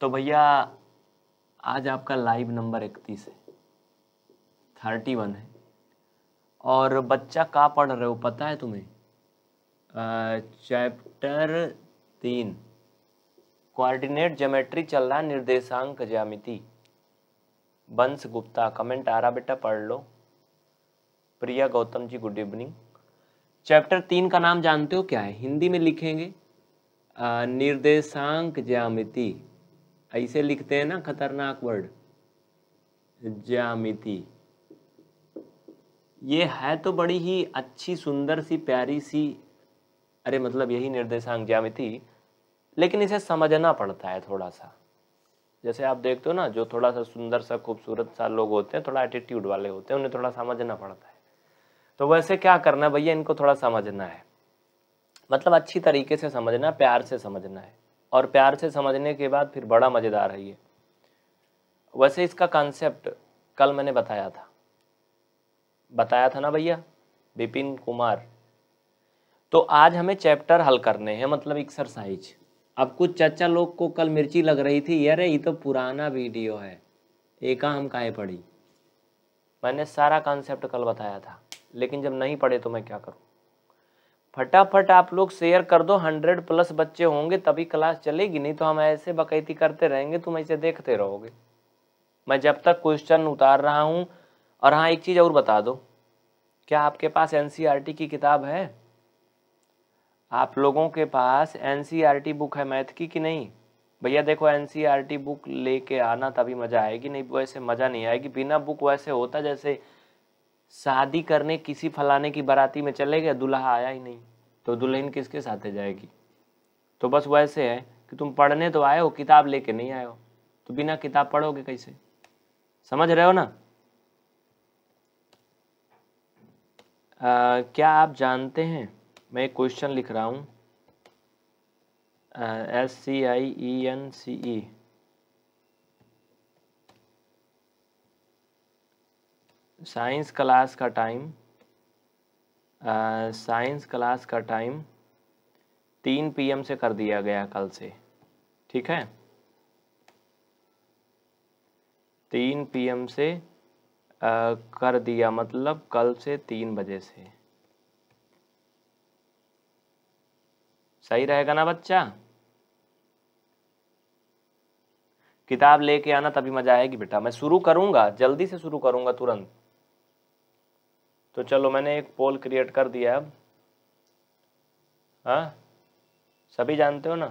तो भैया आज आपका लाइव नंबर इकतीस है थर्टी वन है और बच्चा कहाँ पढ़ रहे हो पता है तुम्हें चैप्टर तीन कोऑर्डिनेट ज्योमेट्री चल रहा है निर्देशांक ज्यामिति बंश गुप्ता कमेंट आ रहा बेटा पढ़ लो Priya Gautam ji good evening chapter तीन का नाम जानते हो क्या है हिंदी में लिखेंगे निर्देशांक ज्यामिति ऐसे लिखते हैं ना खतरनाक वर्ड ज्यामिति ये है तो बड़ी ही अच्छी सुंदर सी प्यारी सी अरे मतलब यही निर्देशांक ज्यामिति लेकिन इसे समझना पड़ता है थोड़ा सा जैसे आप देखते हो ना जो थोड़ा सा सुंदर सा खूबसूरत सा लोग होते हैं थोड़ा एटीट्यूड वाले होते हैं उन्हें थोड़ा समझना पड़ता है तो वैसे क्या करना है भैया इनको थोड़ा समझना है मतलब अच्छी तरीके से समझना प्यार से समझना है और प्यार से समझने के बाद फिर बड़ा मज़ेदार है ये वैसे इसका कॉन्सेप्ट कल मैंने बताया था बताया था ना भैया विपिन कुमार तो आज हमें चैप्टर हल करने हैं मतलब एक्सरसाइज अब कुछ चाचा लोग को कल मिर्ची लग रही थी यार ये तो पुराना वीडियो है एका हम काहे पढ़ी मैंने सारा कॉन्सेप्ट कल बताया था लेकिन जब नहीं पढ़े तो मैं क्या करूँ फटाफट आप लोग शेयर कर दो हंड्रेड प्लस बच्चे होंगे तभी क्लास चलेगी नहीं तो हम ऐसे बकैती करते रहेंगे तुम ऐसे देखते रहोगे मैं जब तक क्वेश्चन उतार रहा हूँ और हाँ एक चीज़ और बता दो क्या आपके पास एन e की किताब है आप लोगों के पास एन बुक e है मैथ की कि नहीं भैया देखो एन बुक e लेके आना तभी मज़ा आएगी नहीं वैसे तो मज़ा नहीं आएगी बिना बुक वैसे होता जैसे शादी करने किसी फलाने की बाराती में चले गए दुल्हा आया ही नहीं तो दुल्हन किसके साथ जाएगी तो बस वैसे है कि तुम पढ़ने तो आए हो किताब लेके नहीं आए हो तो बिना किताब पढ़ोगे कैसे समझ रहे हो ना आ, क्या आप जानते हैं मैं एक क्वेश्चन लिख रहा हूँ S C I E N C E science class का टाइम साइंस क्लास का टाइम तीन पीएम से कर दिया गया कल से ठीक है तीन पीएम से आ, कर दिया मतलब कल से तीन बजे से सही रहेगा ना बच्चा किताब लेके आना तभी मजा आएगी बेटा मैं शुरू करूंगा जल्दी से शुरू करूंगा तुरंत तो चलो मैंने एक पोल क्रिएट कर दिया अब हाँ सभी जानते हो ना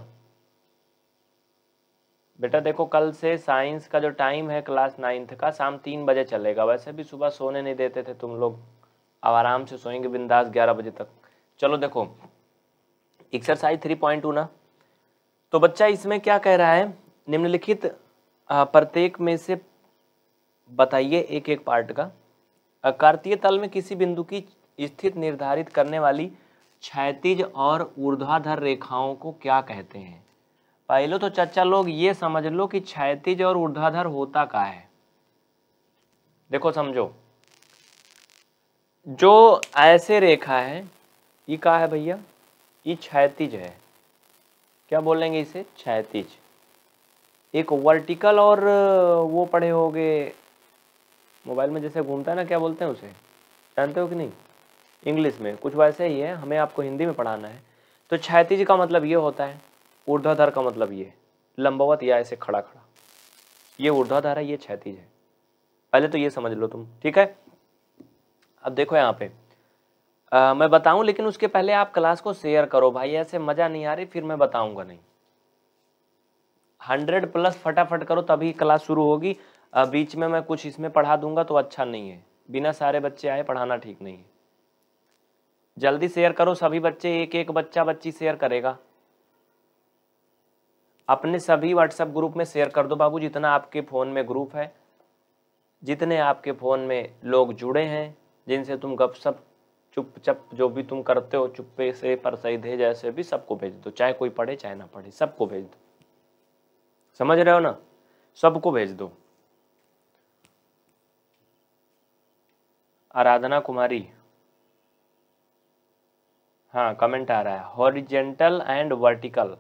बेटा देखो कल से साइंस का जो टाइम है क्लास नाइन्थ का शाम तीन बजे चलेगा वैसे भी सुबह सोने नहीं देते थे तुम लोग अब आराम से सोएंगे बिंदास ग्यारह बजे तक चलो देखो एक्सरसाइज थ्री पॉइंट टू ना तो बच्चा इसमें क्या कह रहा है निम्नलिखित प्रत्येक में से बताइए एक एक पार्ट का कार्तीय तल में किसी बिंदु की स्थित निर्धारित करने वाली क्षैतिज और ऊर्ध्वाधर रेखाओं को क्या कहते हैं पहले तो चचा लोग ये समझ लो कि क्षैतिज और ऊर्ध्वाधर होता का है देखो समझो जो ऐसे रेखा है ये का है भैया ये क्षैतिज है क्या बोलेंगे इसे क्षैतिज एक वर्टिकल और वो पढ़े होंगे मोबाइल में जैसे घूमता है ना क्या बोलते हैं उसे जानते हो कि नहीं इंग्लिश में कुछ वैसे ही है हमें आपको हिंदी में पढ़ाना है तो क्षैतिज का मतलब ये होता है ऊर्ध्वाधर का मतलब ये लंबवत या ऐसे खड़ा खड़ा ये ऊर्ध्वाधर है ये क्षैतिज है पहले तो ये समझ लो तुम ठीक है अब देखो यहाँ पे आ, मैं बताऊं लेकिन उसके पहले आप क्लास को शेयर करो भाई ऐसे मज़ा नहीं आ रही फिर मैं बताऊंगा नहीं हंड्रेड प्लस फटाफट करो तभी क्लास शुरू होगी बीच में मैं कुछ इसमें पढ़ा दूंगा तो अच्छा नहीं है बिना सारे बच्चे आए पढ़ाना ठीक नहीं है जल्दी शेयर करो सभी बच्चे एक एक बच्चा बच्ची शेयर करेगा अपने सभी व्हाट्सएप ग्रुप में शेयर कर दो बाबू जितना आपके फ़ोन में ग्रुप है जितने आपके फ़ोन में लोग जुड़े हैं जिनसे तुम गप सप चुप चप जो भी तुम करते हो चुप्पे से पर सही दे जैसे भी सबको भेज दो चाहे कोई पढ़े चाहे ना पढ़े सबको भेज दो समझ रहे हो ना सबको भेज दो आराधना कुमारी हाँ कमेंट आ रहा है हॉरिजेंटल एंड वर्टिकल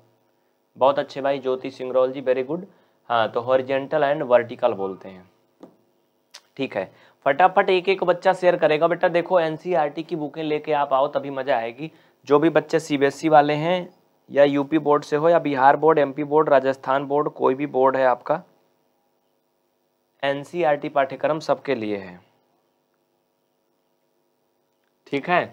बहुत अच्छे भाई ज्योति सिंगरौल जी वेरी गुड हाँ तो हॉरिजेंटल एंड वर्टिकल बोलते हैं ठीक है फटाफट एक एक बच्चा शेयर करेगा बेटा देखो एन e की बुकें लेके आप आओ तभी मजा आएगी जो भी बच्चे सी e वाले हैं या यूपी बोर्ड से हो या Bihar board MP board Rajasthan board कोई भी बोर्ड है आपका एनसीईआरटी e पाठ्यक्रम सबके लिए है ठीक है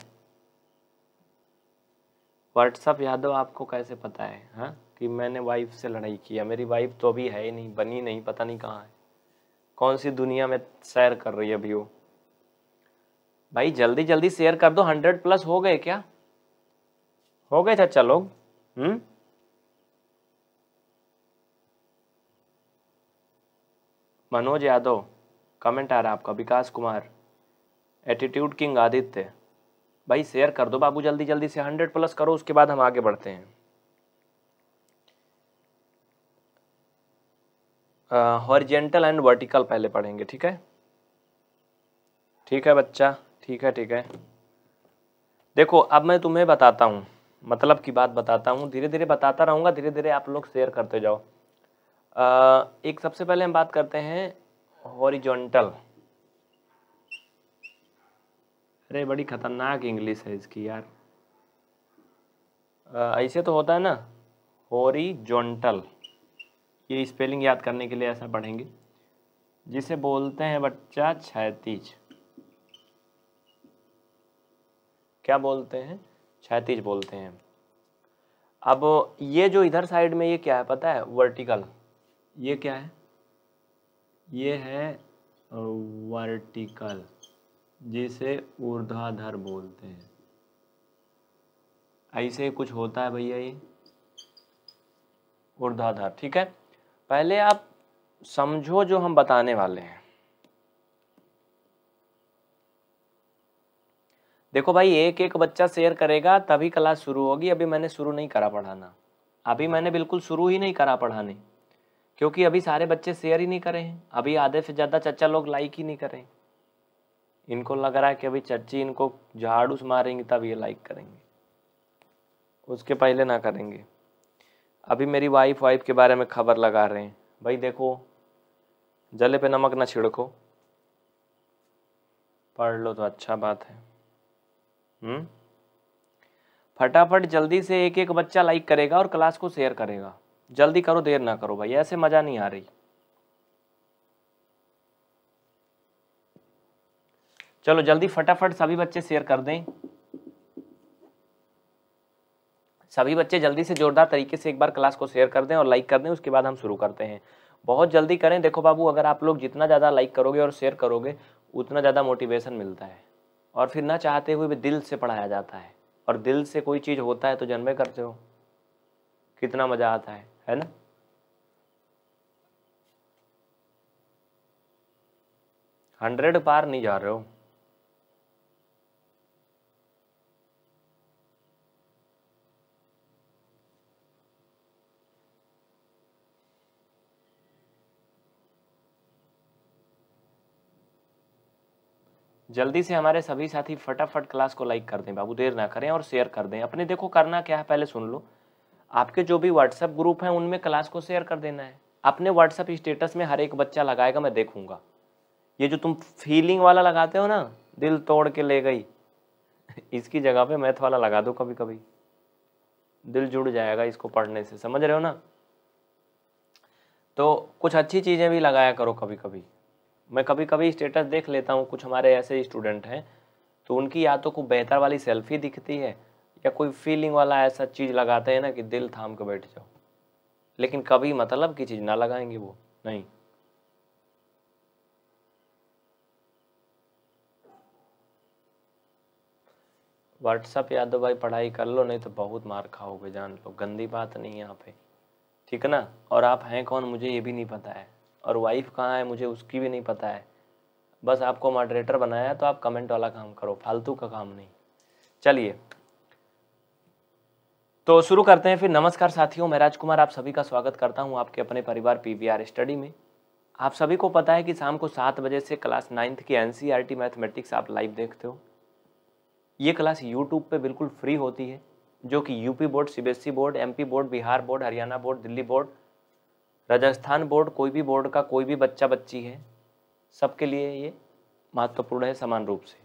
व्हाट्सअप यादव आपको कैसे पता है हाँ कि मैंने वाइफ से लड़ाई किया मेरी वाइफ तो अभी है ही नहीं बनी नहीं पता नहीं कहाँ है कौन सी दुनिया में सैर कर रही है अभी वो भाई जल्दी जल्दी शेयर कर दो हंड्रेड प्लस हो गए क्या हो गए चाचा लोग हम्म मनोज यादव कमेंट आ रहा है आपका विकास कुमार एटीट्यूड किंग आदित्य भाई शेयर कर दो बाबू जल्दी जल्दी से हंड्रेड प्लस करो उसके बाद हम आगे बढ़ते हैं हॉरिजेंटल एंड वर्टिकल पहले पढ़ेंगे ठीक है ठीक है बच्चा ठीक है ठीक है देखो अब मैं तुम्हें बताता हूँ मतलब की बात बताता हूँ धीरे धीरे बताता रहूँगा धीरे धीरे आप लोग शेयर करते जाओ आ, एक सबसे पहले हम बात करते हैं हॉरिजेंटल अरे बड़ी खतरनाक इंग्लिश है इसकी यार ऐसे तो होता है ना हॉरिजॉन्टल ये स्पेलिंग याद करने के लिए ऐसा पढ़ेंगे जिसे बोलते हैं बच्चा छैतीज क्या बोलते हैं छैतीज बोलते हैं अब ये जो इधर साइड में ये क्या है पता है वर्टिकल ये क्या है ये है वर्टिकल जिसे ऊर्ध्वाधर बोलते हैं ऐसे कुछ होता है भैया ये ऊर्ध्वाधर ठीक है पहले आप समझो जो हम बताने वाले हैं देखो भाई एक एक बच्चा शेयर करेगा तभी क्लास शुरू होगी अभी मैंने शुरू नहीं करा पढ़ाना अभी मैंने बिल्कुल शुरू ही नहीं करा पढ़ाने क्योंकि अभी सारे बच्चे शेयर ही नहीं करे हैं अभी आधे से ज़्यादा चचा लोग लाइक ही नहीं करें इनको लग रहा है कि अभी चर्ची इनको झाड़ूस मारेंगे तब ये लाइक करेंगे उसके पहले ना करेंगे अभी मेरी वाइफ वाइफ के बारे में खबर लगा रहे हैं भाई देखो जले पे नमक ना छिड़को पढ़ लो तो अच्छा बात है हम्म फटाफट जल्दी से एक एक बच्चा लाइक करेगा और क्लास को शेयर करेगा जल्दी करो देर ना करो भाई ऐसे मज़ा नहीं आ रही चलो जल्दी फटाफट सभी बच्चे शेयर कर दें सभी बच्चे जल्दी से जोरदार तरीके से एक बार क्लास को शेयर कर दें और लाइक कर दें उसके बाद हम शुरू करते हैं बहुत जल्दी करें देखो बाबू अगर आप लोग जितना ज़्यादा लाइक करोगे और शेयर करोगे उतना ज़्यादा मोटिवेशन मिलता है और फिर ना चाहते हुए भी दिल से पढ़ाया जाता है और दिल से कोई चीज़ होता है तो जन्मे करते हो कितना मज़ा आता है है ना हंड्रेड पार नहीं जा रहे हो जल्दी से हमारे सभी साथी फटाफट क्लास को लाइक कर दें बाबू देर ना करें और शेयर कर दें अपने देखो करना क्या है पहले सुन लो आपके जो भी व्हाट्सएप ग्रुप हैं उनमें क्लास को शेयर कर देना है अपने व्हाट्सएप स्टेटस में हर एक बच्चा लगाएगा मैं देखूंगा ये जो तुम फीलिंग वाला लगाते हो ना दिल तोड़ के ले गई इसकी जगह पे मैथ वाला लगा दो कभी कभी दिल जुड़ जाएगा इसको पढ़ने से समझ रहे हो ना तो कुछ अच्छी चीज़ें भी लगाया करो कभी कभी मैं कभी कभी स्टेटस देख लेता हूँ कुछ हमारे ऐसे स्टूडेंट हैं तो उनकी या तो कोई बेहतर वाली सेल्फी दिखती है या कोई फीलिंग वाला ऐसा चीज़ लगाते हैं ना कि दिल थाम के बैठ जाओ लेकिन कभी मतलब की चीज़ ना लगाएंगे वो नहीं व्हाट्सअप यादव भाई पढ़ाई कर लो नहीं तो बहुत मार खाओगे जान लो गंदी बात नहीं यहाँ पे ठीक है ना और आप हैं कौन मुझे ये भी नहीं पता है और वाइफ कहाँ है मुझे उसकी भी नहीं पता है बस आपको मॉडरेटर बनाया तो आप कमेंट वाला काम करो फालतू का काम नहीं चलिए तो शुरू करते हैं फिर नमस्कार साथियों मैं राजकुमार आप सभी का स्वागत करता हूं आपके अपने परिवार पीवीआर स्टडी में आप सभी को पता है कि शाम को सात बजे से क्लास नाइन्थ की एन मैथमेटिक्स e आप लाइव देखते हो ये क्लास यूट्यूब पर बिल्कुल फ्री होती है जो कि UP board C board MP board Bihar board Haryana board Delhi board Rajasthan board कोई भी बोर्ड का कोई भी बच्चा बच्ची है सबके लिए ये महत्वपूर्ण है समान रूप से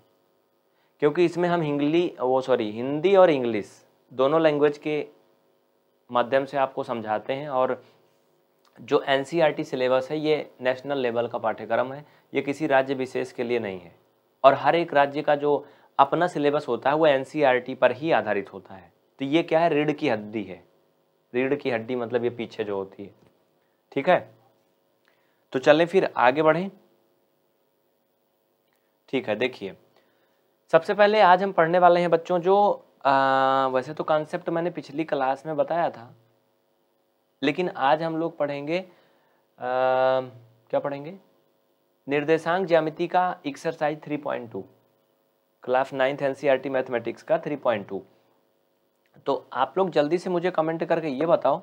क्योंकि इसमें हम हिंगली वो सॉरी हिंदी और इंग्लिश दोनों लैंग्वेज के माध्यम से आपको समझाते हैं और जो एन सिलेबस e है ये नेशनल लेवल का पाठ्यक्रम है ये किसी राज्य विशेष के लिए नहीं है और हर एक राज्य का जो अपना सिलेबस होता है वो एन e पर ही आधारित होता है तो ये क्या है रीढ़ की हड्डी है रीढ़ की हड्डी मतलब ये पीछे जो होती है ठीक है तो चलें फिर आगे बढ़ें ठीक है देखिए सबसे पहले आज हम पढ़ने वाले हैं बच्चों जो आ, वैसे तो कॉन्सेप्ट मैंने पिछली क्लास में बताया था लेकिन आज हम लोग पढ़ेंगे आ, क्या पढ़ेंगे निर्देशांक ज्यामिति का exercise 3.2 class ninth NCERT mathematics का 3.2 तो आप लोग जल्दी से मुझे कमेंट करके ये बताओ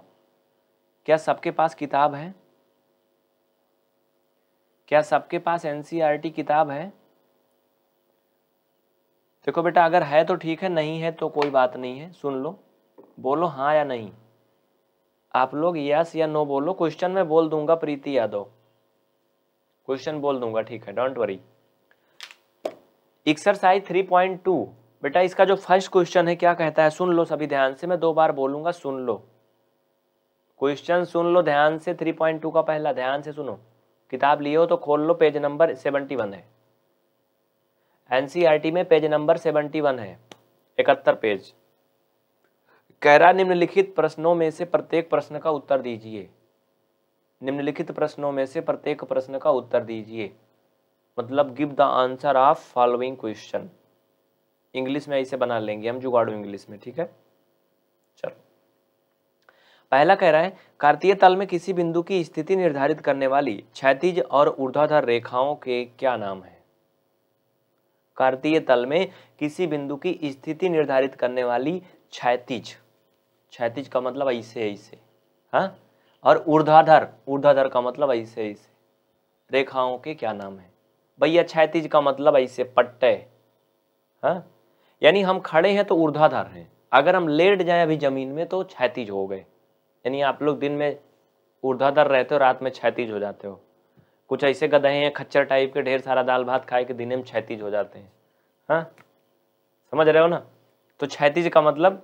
क्या सबके पास किताब है क्या सबके पास एनसीईआरटी e किताब है देखो बेटा अगर है तो ठीक है नहीं है तो कोई बात नहीं है सुन लो बोलो हाँ या नहीं आप लोग यस या नो बोलो क्वेश्चन में बोल दूंगा प्रीति यादव क्वेश्चन बोल दूंगा ठीक है don't worry exercise three point two बेटा इसका जो फर्स्ट क्वेश्चन है क्या कहता है सुन लो सभी ध्यान से मैं दो बार बोलूंगा सुन लो क्वेश्चन सुन लो ध्यान से थ्री पॉइंट टू का पहला ध्यान से सुनो किताब लिए हो तो खोल लो पेज नंबर सेवनटी वन है एनसीईआरटी e में पेज नंबर सेवेंटी वन है इकहत्तर पेज कह रहा निम्नलिखित प्रश्नों में से प्रत्येक प्रश्न का उत्तर दीजिए निम्नलिखित प्रश्नों में से प्रत्येक प्रश्न का उत्तर दीजिए मतलब give the answer of following question English में ऐसे बना लेंगे हम जुगाड़ू इंग्लिश में ठीक है पहला कह रहा है कार्तीय तल में किसी बिंदु की स्थिति निर्धारित करने वाली क्षैतिज और ऊर्ध्वाधर रेखाओं के क्या नाम है कार्तीय तल में किसी बिंदु की स्थिति निर्धारित करने वाली क्षैतिज क्षैतिज का मतलब ऐसे ऐसे हा? और ऊर्ध्वाधर ऊर्ध्वाधर का मतलब ऐसे ऐसे रेखाओं के क्या नाम है भैया क्षैतिज का मतलब ऐसे पट्टे हाँ? यानी हम खड़े हैं तो ऊर्ध्वाधर हैं अगर हम लेट जाए अभी जमीन में तो क्षैतिज हो गए यानी आप लोग दिन में ऊर्धाधर रहते हो रात में छैतीज हो जाते हो कुछ ऐसे गधे हैं खच्चर टाइप के ढेर सारा दाल भात खाए के दिन में क्षैतिज हो जाते हैं हाँ समझ रहे हो ना तो छैतीज का मतलब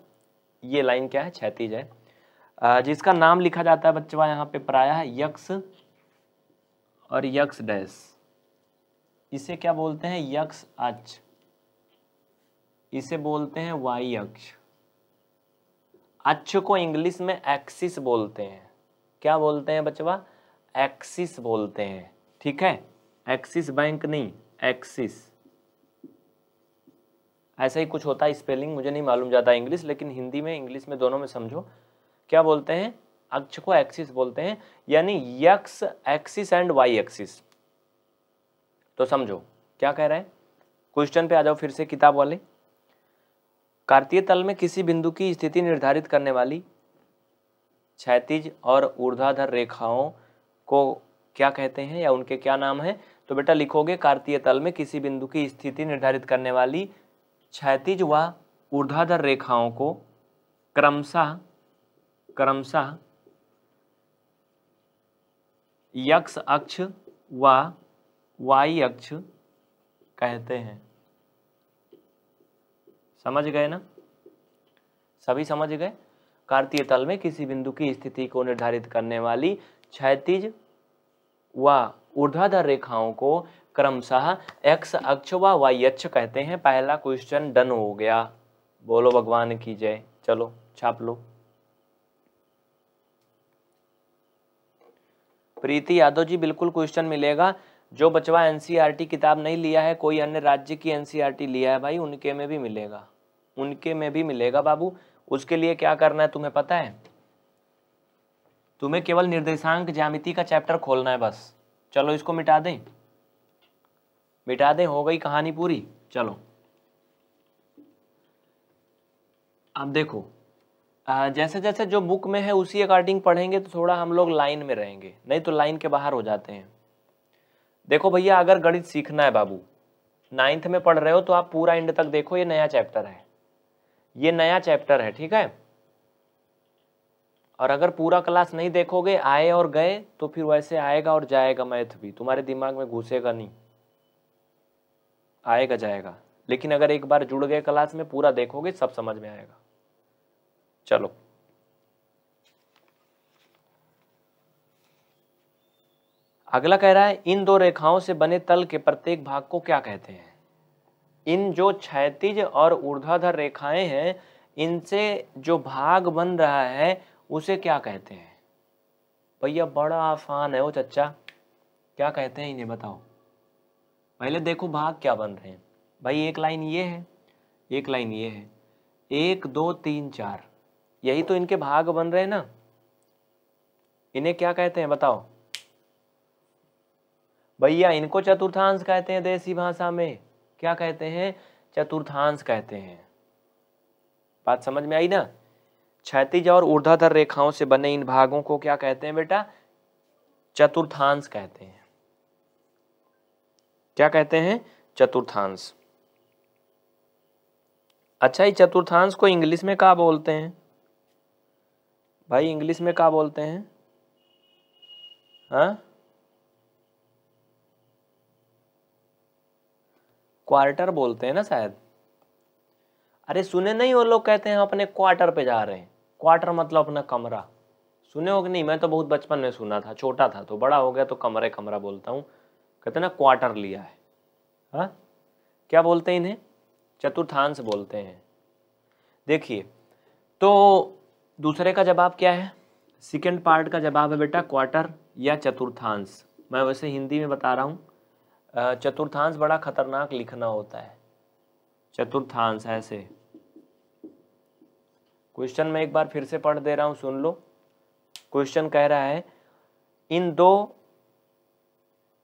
ये लाइन क्या है छैतीज है जिसका नाम लिखा जाता है बच्चवा यहाँ पे प्रायः यक्ष और यक्ष डैश इसे क्या बोलते हैं यक्ष अच इसे बोलते हैं वाई अक्ष अक्ष को इंग्लिश में एक्सिस बोलते हैं क्या बोलते हैं बचवा एक्सिस बोलते हैं ठीक है एक्सिस बैंक नहीं एक्सिस ऐसा ही कुछ होता है स्पेलिंग मुझे नहीं मालूम ज़्यादा इंग्लिश लेकिन हिंदी में इंग्लिश में दोनों में समझो क्या बोलते हैं अक्ष को एक्सिस बोलते हैं यानी x axis and y axis तो समझो क्या कह रहे हैं क्वेश्चन पे आ जाओ फिर से किताब वाले कार्तीय तल में किसी बिंदु की स्थिति निर्धारित करने वाली क्षैतिज और ऊर्ध्वाधर रेखाओं को क्या कहते हैं या उनके क्या नाम है तो बेटा लिखोगे कार्तीय तल में किसी बिंदु की स्थिति निर्धारित करने वाली क्षैतिज व ऊर्ध्वाधर रेखाओं को क्रमशः क्रमशः यक्ष अक्ष व वाई अक्ष कहते हैं समझ गए ना सभी समझ गए कार्तीय तल में किसी बिंदु की स्थिति को निर्धारित करने वाली क्षैतिज व ऊर्ध्वाधर रेखाओं को क्रमशः एक्स अक्ष व वाई अक्ष कहते हैं पहला क्वेश्चन डन हो गया बोलो भगवान की जय चलो छाप लो प्रीति यादव जी बिल्कुल क्वेश्चन मिलेगा जो बचवा एनसीआरटी e किताब नहीं लिया है कोई अन्य राज्य की एनसीआरटी e लिया है भाई उनके में भी मिलेगा उनके में भी मिलेगा बाबू उसके लिए क्या करना है तुम्हें पता है तुम्हें केवल निर्देशांक ज्यामिति का चैप्टर खोलना है बस चलो इसको मिटा दें मिटा दें हो गई कहानी पूरी चलो अब देखो जैसे जैसे जो बुक में है उसी अकॉर्डिंग पढ़ेंगे तो थोड़ा हम लोग लाइन में रहेंगे नहीं तो लाइन के बाहर हो जाते हैं देखो भैया अगर गणित सीखना है बाबू नाइन्थ में पढ़ रहे हो तो आप पूरा एंड तक देखो ये नया चैप्टर है ये नया चैप्टर है ठीक है और अगर पूरा क्लास नहीं देखोगे आए और गए तो फिर वैसे आएगा और जाएगा मैथ भी तुम्हारे दिमाग में घुसेगा नहीं आएगा जाएगा लेकिन अगर एक बार जुड़ गए क्लास में पूरा देखोगे सब समझ में आएगा चलो अगला कह रहा है इन दो रेखाओं से बने तल के प्रत्येक भाग को क्या कहते हैं इन जो क्षैतिज और ऊर्ध्वाधर रेखाएं हैं इनसे जो भाग बन रहा है उसे क्या कहते हैं भैया बड़ा आसान है वो चच्चा क्या कहते हैं इन्हें बताओ पहले देखो भाग क्या बन रहे हैं भाई एक लाइन ये है एक लाइन ये है एक दो तीन चार यही तो इनके भाग बन रहे हैं ना इन्हें क्या कहते हैं बताओ भैया इनको चतुर्थांश कहते हैं देसी भाषा में क्या कहते हैं चतुर्थांश कहते हैं बात समझ में आई ना क्षैतिज और ऊर्ध्वाधर रेखाओं से बने इन भागों को क्या कहते हैं बेटा चतुर्थांश कहते हैं क्या कहते हैं चतुर्थांश अच्छा ये चतुर्थांश को इंग्लिश में क्या बोलते हैं भाई इंग्लिश में क्या बोलते हैं हाँ क्वार्टर बोलते हैं ना शायद अरे सुने नहीं वो लोग कहते हैं अपने क्वार्टर पे जा रहे हैं क्वार्टर मतलब अपना कमरा सुने हो कि नहीं मैं तो बहुत बचपन में सुना था छोटा था तो बड़ा हो गया तो कमरे कमरा बोलता हूँ कहते ना क्वार्टर लिया है हा? क्या बोलते हैं इन्हें चतुर्थांश बोलते हैं देखिए तो दूसरे का जवाब क्या है सेकेंड पार्ट का जवाब है बेटा क्वार्टर या चतुर्थांश मैं वैसे हिंदी में बता रहा हूँ चतुर्थांश बड़ा खतरनाक लिखना होता है चतुर्थांश ऐसे क्वेश्चन में एक बार फिर से पढ़ दे रहा हूं सुन लो क्वेश्चन कह रहा है इन दो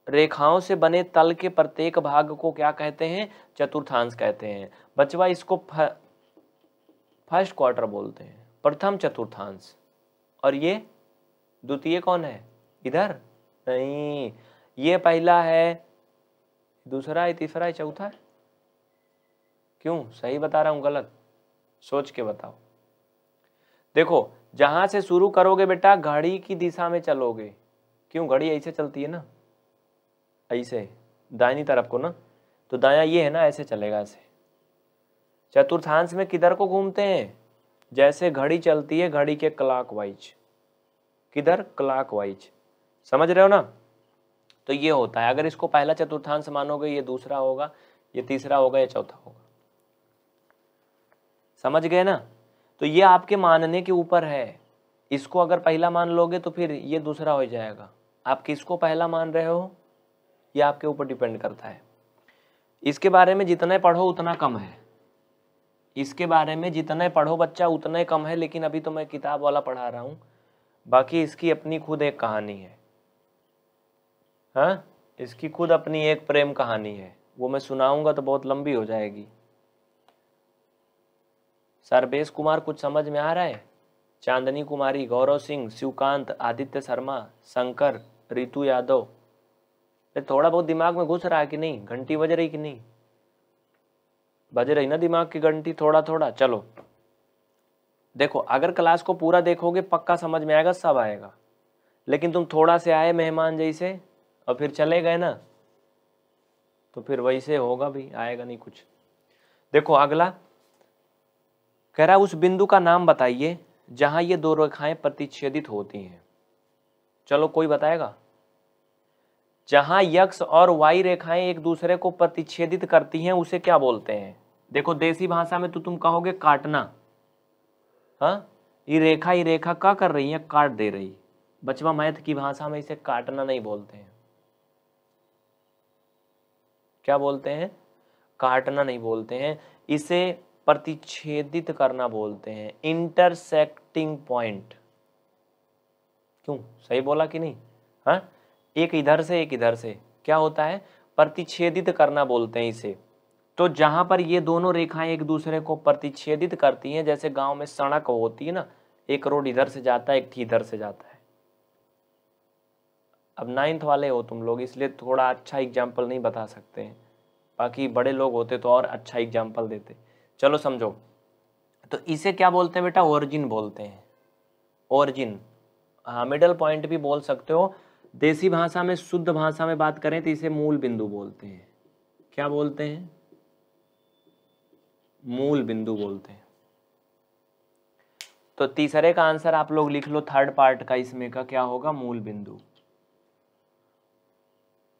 रेखाओं से बने तल के प्रत्येक भाग को क्या कहते हैं चतुर्थांश कहते हैं बचवा इसको फर्स्ट क्वार्टर बोलते हैं प्रथम चतुर्थांश और ये द्वितीय कौन है इधर नहीं ये पहला है दूसरा है तीसरा है चौथा है क्यों सही बता रहा हूँ गलत सोच के बताओ देखो जहां से शुरू करोगे बेटा घड़ी की दिशा में चलोगे क्यों घड़ी ऐसे चलती है ना ऐसे दाहिनी तरफ को ना तो दाया ये है ना ऐसे चलेगा ऐसे चतुर्थांश में किधर को घूमते हैं जैसे घड़ी चलती है घड़ी के क्लाकवाइज किधर क्लाकवाइज समझ रहे हो ना तो ये होता है अगर इसको पहला चतुर्थांश मानोगे ये दूसरा होगा ये तीसरा होगा या चौथा होगा समझ गए ना तो ये आपके मानने के ऊपर है इसको अगर पहला मान लोगे तो फिर ये दूसरा हो जाएगा आप किसको पहला मान रहे हो ये आपके ऊपर डिपेंड करता है इसके बारे में जितना पढ़ो उतना कम है इसके बारे में जितना पढ़ो बच्चा उतना ही कम है लेकिन अभी तो मैं किताब वाला पढ़ा रहा हूँ बाकी इसकी अपनी खुद एक कहानी है हाँ इसकी खुद अपनी एक प्रेम कहानी है वो मैं सुनाऊंगा तो बहुत लंबी हो जाएगी सरबेश कुमार कुछ समझ में आ रहा है चांदनी कुमारी गौरव सिंह शिवकांत आदित्य शर्मा शंकर रितु यादव अरे थोड़ा बहुत दिमाग में घुस रहा है कि नहीं घंटी बज रही कि नहीं बज रही ना दिमाग की घंटी थोड़ा थोड़ा चलो देखो अगर क्लास को पूरा देखोगे पक्का समझ में आएगा सब आएगा लेकिन तुम थोड़ा से आए मेहमान जैसे और फिर चले गए ना तो फिर वैसे होगा भी आएगा नहीं कुछ देखो अगला कह रहा उस बिंदु का नाम बताइए जहां ये दो रेखाएं प्रतिच्छेदित होती हैं चलो कोई बताएगा जहां यक्ष और वाई रेखाएं एक दूसरे को प्रतिच्छेदित करती हैं उसे क्या बोलते हैं देखो देसी भाषा में तो तुम कहोगे काटना हाँ ये रेखा ये रेखा क्या कर रही है काट दे रही बचवा मैथ की भाषा में इसे काटना नहीं बोलते हैं क्या बोलते हैं काटना नहीं बोलते हैं इसे प्रतिच्छेदित करना बोलते हैं इंटरसेक्टिंग पॉइंट क्यों सही बोला कि नहीं हाँ एक इधर से एक इधर से क्या होता है प्रतिच्छेदित करना बोलते हैं इसे तो जहां पर ये दोनों रेखाएं एक दूसरे को प्रतिच्छेदित करती हैं जैसे गांव में सड़क होती है ना एक रोड इधर से जाता है एक इधर से जाता है अब नाइन्थ वाले हो तुम लोग इसलिए थोड़ा अच्छा एग्जाम्पल नहीं बता सकते हैं बाकी बड़े लोग होते तो और अच्छा एग्जाम्पल देते चलो समझो तो इसे क्या बोलते हैं बेटा ओरिजिन बोलते हैं ओरिजिन हाँ मिडल पॉइंट भी बोल सकते हो देसी भाषा में शुद्ध भाषा में बात करें तो इसे मूल बिंदु बोलते हैं क्या बोलते हैं मूल बिंदु बोलते हैं तो तीसरे का आंसर आप लोग लिख लो थर्ड पार्ट का इसमें का क्या होगा मूल बिंदु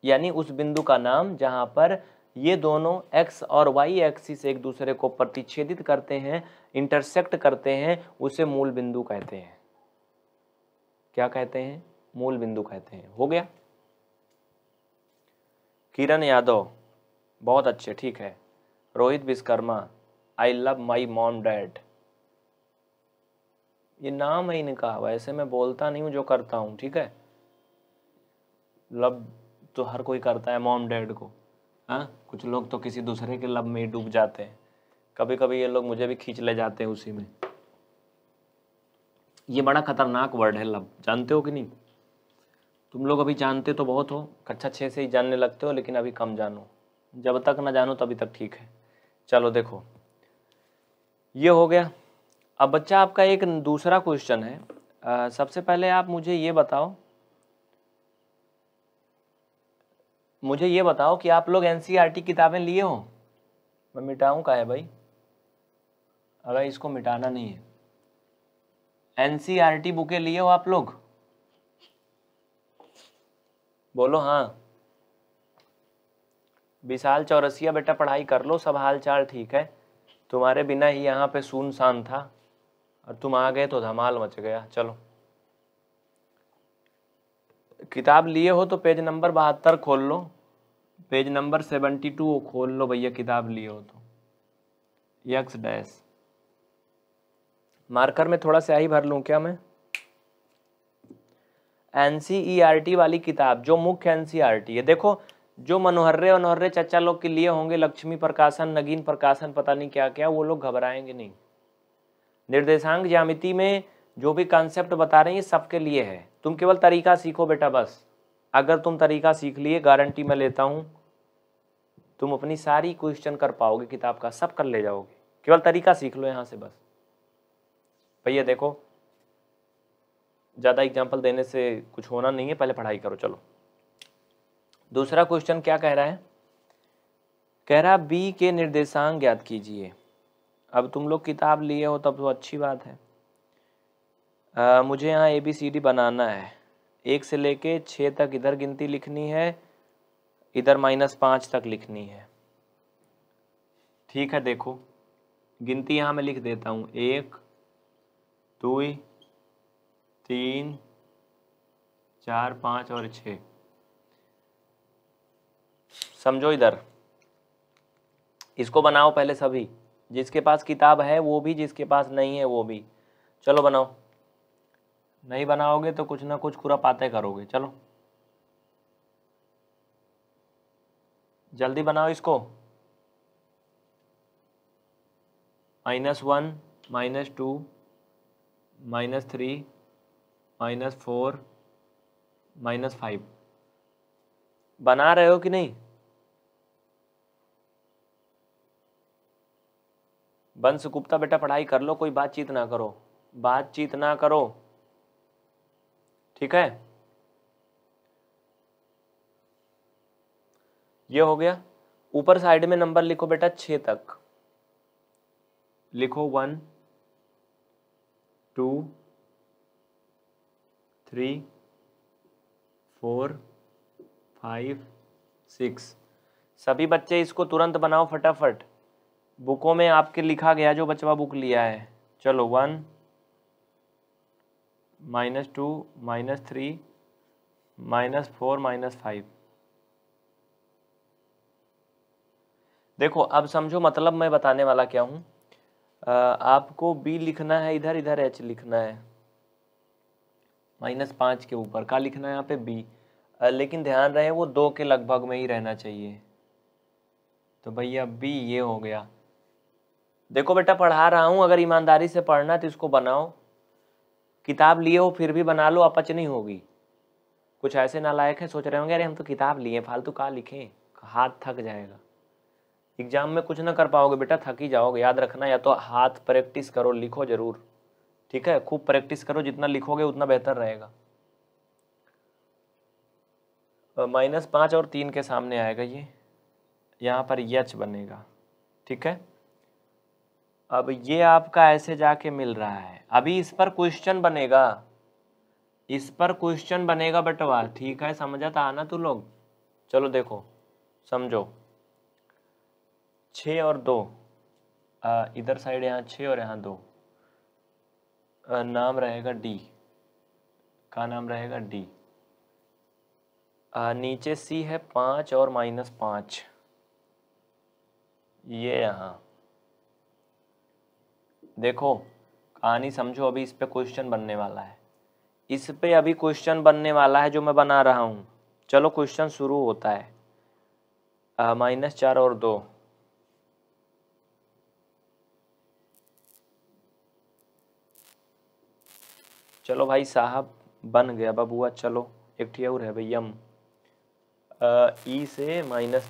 यानी उस बिंदु का नाम जहाँ पर ये दोनों x और y एक्सिस एक दूसरे को प्रतिच्छेदित करते हैं इंटरसेक्ट करते हैं उसे मूल बिंदु कहते हैं क्या कहते हैं मूल बिंदु कहते हैं हो गया किरण यादव बहुत अच्छे ठीक है Rohit Vishwakarma I love my mom dad ये नाम है इनका वैसे मैं बोलता नहीं हूँ जो करता हूँ ठीक है लव मतलब तो हर कोई करता है मॉम डैड को हाँ कुछ लोग तो किसी दूसरे के लब में ही डूब जाते हैं कभी कभी ये लोग मुझे भी खींच ले जाते हैं उसी में ये बड़ा खतरनाक वर्ड है लब जानते हो कि नहीं तुम लोग अभी जानते तो बहुत हो कक्षा छः से ही जानने लगते हो लेकिन अभी कम जानो जब तक ना जानो तभी तक ठीक है चलो देखो ये हो गया अब बच्चा आपका एक दूसरा क्वेश्चन है आ, सबसे पहले आप मुझे ये बताओ मुझे ये बताओ कि आप लोग एनसीईआरटी e किताबें लिए हो मैं मिटाऊँ का है भाई अगर इसको मिटाना नहीं है एनसीईआरटी e बुकें लिए हो आप लोग बोलो हाँ विशाल चौरसिया बेटा पढ़ाई कर लो सब हाल चाल ठीक है तुम्हारे बिना ही यहाँ पे सुनसान था और तुम आ गए तो धमाल मच गया चलो किताब लिए हो तो पेज नंबर बहत्तर खोल लो पेज नंबर सेवेंटी टू खोल लो भैया किताब लिए हो तो यक्स डैश मार्कर में थोड़ा स्याही भर लूँ क्या मैं एन -E वाली किताब जो मुख्य एन e है देखो जो मनोहर्रे मनोहर्रे चचा लोग के लिए होंगे लक्ष्मी प्रकाशन नगीन प्रकाशन पता नहीं क्या क्या वो लोग घबराएंगे नहीं निर्देशांक ज्यामिति में जो भी कॉन्सेप्ट बता रहे हैं ये सबके लिए है तुम केवल तरीका सीखो बेटा बस अगर तुम तरीका सीख लिए गारंटी मैं लेता हूँ तुम अपनी सारी क्वेश्चन कर पाओगे किताब का सब कर ले जाओगे केवल तरीका सीख लो यहाँ से बस भैया देखो ज़्यादा एग्जाम्पल देने से कुछ होना नहीं है पहले पढ़ाई करो चलो दूसरा क्वेश्चन क्या कह रहा है कह रहा बी के निर्देशांक ज्ञात कीजिए अब तुम लोग किताब लिए हो तब तो अच्छी बात है आ, मुझे यहाँ ए बी सी डी बनाना है एक से लेके छः तक इधर गिनती लिखनी है इधर माइनस पाँच तक लिखनी है ठीक है देखो गिनती यहाँ मैं लिख देता हूँ एक दो तीन चार पाँच और छ समझो इधर इसको बनाओ पहले सभी जिसके पास किताब है वो भी जिसके पास नहीं है वो भी चलो बनाओ नहीं बनाओगे तो कुछ ना कुछ पाते करोगे चलो जल्दी बनाओ इसको minus one minus two minus three minus four minus five बना रहे हो कि नहीं बंस गुप्ता बेटा पढ़ाई कर लो कोई बातचीत ना करो बातचीत ना करो ठीक है ये हो गया ऊपर साइड में नंबर लिखो बेटा छ तक लिखो one two three four five six सभी बच्चे इसको तुरंत बनाओ फटाफट बुकों में आपके लिखा गया जो बचवा बुक लिया है चलो one minus two minus three minus four minus five देखो अब समझो मतलब मैं बताने वाला क्या हूँ आपको b लिखना है इधर इधर h लिखना है माइनस पाँच के ऊपर का लिखना है यहाँ पे b लेकिन ध्यान रहे वो दो के लगभग में ही रहना चाहिए तो भैया b ये हो गया देखो बेटा पढ़ा रहा हूँ अगर ईमानदारी से पढ़ना तो इसको बनाओ किताब लिए हो फिर भी बना लो अपच नहीं होगी कुछ ऐसे नालायक हैं सोच रहे होंगे अरे हम तो किताब लिए फालतू कहा लिखें हाथ थक जाएगा एग्जाम में कुछ ना कर पाओगे बेटा थक ही जाओगे याद रखना या तो हाथ प्रैक्टिस करो लिखो जरूर ठीक है खूब प्रैक्टिस करो जितना लिखोगे उतना बेहतर रहेगा माइनस पाँच और तीन के सामने आएगा ये यहाँ पर यच बनेगा ठीक है अब ये आपका ऐसे जाके मिल रहा है अभी इस पर क्वेश्चन बनेगा इस पर क्वेश्चन बनेगा बटवा ठीक है समझा था ना तू लोग चलो देखो समझो छ और दो आ, इधर साइड यहाँ छ और यहाँ दो आ, नाम रहेगा डी का नाम रहेगा डी नीचे सी है पाँच और माइनस पाँच ये यहाँ देखो कहानी समझो अभी इस पर क्वेश्चन बनने वाला है इस पर अभी क्वेश्चन बनने वाला है जो मैं बना रहा हूँ चलो क्वेश्चन शुरू होता है माइनस चार और दो चलो भाई साहब बन गया बबुआ चलो एक और है भाई यम ई से माइनस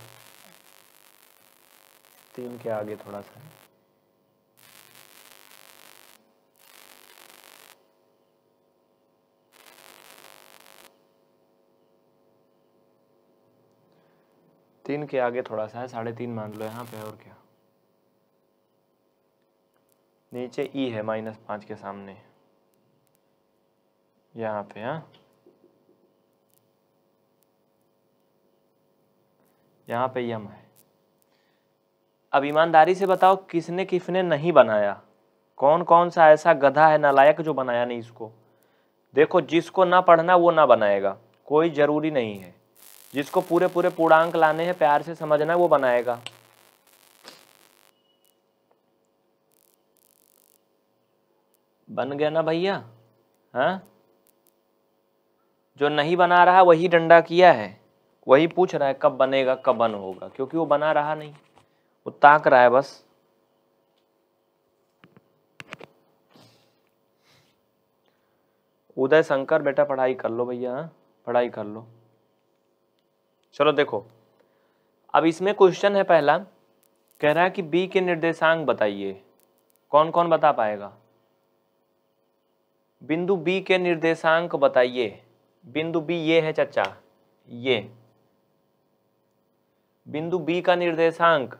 तीन के आगे थोड़ा सा तीन के आगे थोड़ा सा है साढ़े तीन मान लो यहाँ पे और क्या नीचे ई e है माइनस पाँच के सामने यहाँ पे हाँ यहाँ पे यम है अब ईमानदारी से बताओ किसने किसने नहीं बनाया कौन कौन सा ऐसा गधा है नालायक जो बनाया नहीं इसको देखो जिसको ना पढ़ना वो ना बनाएगा कोई ज़रूरी नहीं है जिसको पूरे पूरे पूर्णांक लाने हैं प्यार से समझना है वो बनाएगा बन गया ना भैया हाँ जो नहीं बना रहा वही डंडा किया है वही पूछ रहा है कब बनेगा कब बन होगा क्योंकि वो बना रहा नहीं वो ताक रहा है बस उदय शंकर बेटा पढ़ाई कर लो भैया हाँ? पढ़ाई कर लो चलो देखो अब इसमें क्वेश्चन है पहला कह रहा है कि बी के निर्देशांक बताइए कौन कौन बता पाएगा बिंदु बी के निर्देशांक बताइए बिंदु बी ये है चचा ये बिंदु बी का निर्देशांक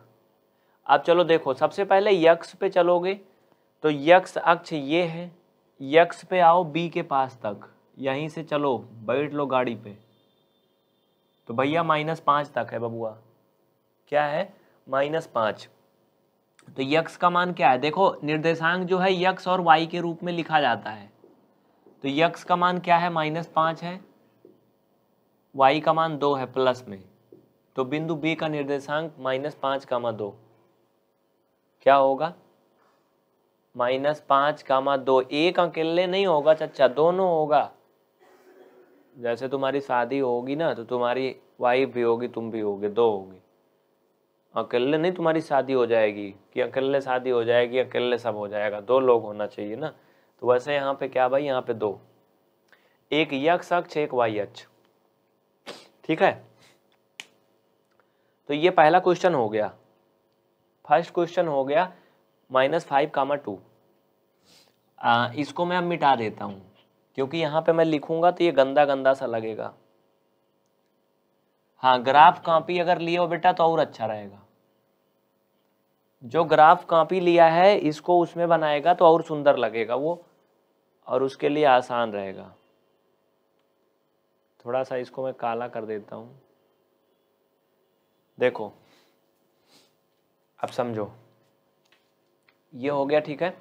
अब चलो देखो सबसे पहले यक्ष पे चलोगे तो यक्ष अक्ष ये है यक्ष पे आओ बी के पास तक यहीं से चलो बैठ लो गाड़ी पे तो भैया माइनस पाँच तक है बबुआ क्या है माइनस पाँच तो यक्स का मान क्या है देखो निर्देशांक जो है यक्स और वाई के रूप में लिखा जाता है तो यक्स का मान क्या है माइनस पाँच है वाई का मान दो है प्लस में तो बिंदु बी का निर्देशांक माइनस पाँच कामा दो क्या होगा माइनस पाँच कामा दो एक अकेले नहीं होगा चाचा दोनों होगा जैसे तुम्हारी शादी होगी ना तो तुम्हारी वाइफ भी होगी तुम भी होगे दो होगे अकेले नहीं तुम्हारी शादी हो जाएगी कि अकेले शादी हो जाएगी अकेले सब हो जाएगा दो लोग होना चाहिए ना तो वैसे यहाँ पे क्या भाई यहाँ पे दो एक यक्ष अक्ष एक वाई अक्ष ठीक है तो ये पहला क्वेश्चन हो गया फर्स्ट क्वेश्चन हो गया माइनस फाइव कामा टू इसको मैं अब मिटा देता हूँ क्योंकि यहाँ पे मैं लिखूंगा तो ये गंदा गंदा सा लगेगा हाँ ग्राफ कॉपी अगर लिए हो बेटा तो और अच्छा रहेगा जो ग्राफ कॉपी लिया है इसको उसमें बनाएगा तो और सुंदर लगेगा वो और उसके लिए आसान रहेगा थोड़ा सा इसको मैं काला कर देता हूँ देखो अब समझो ये हो गया ठीक है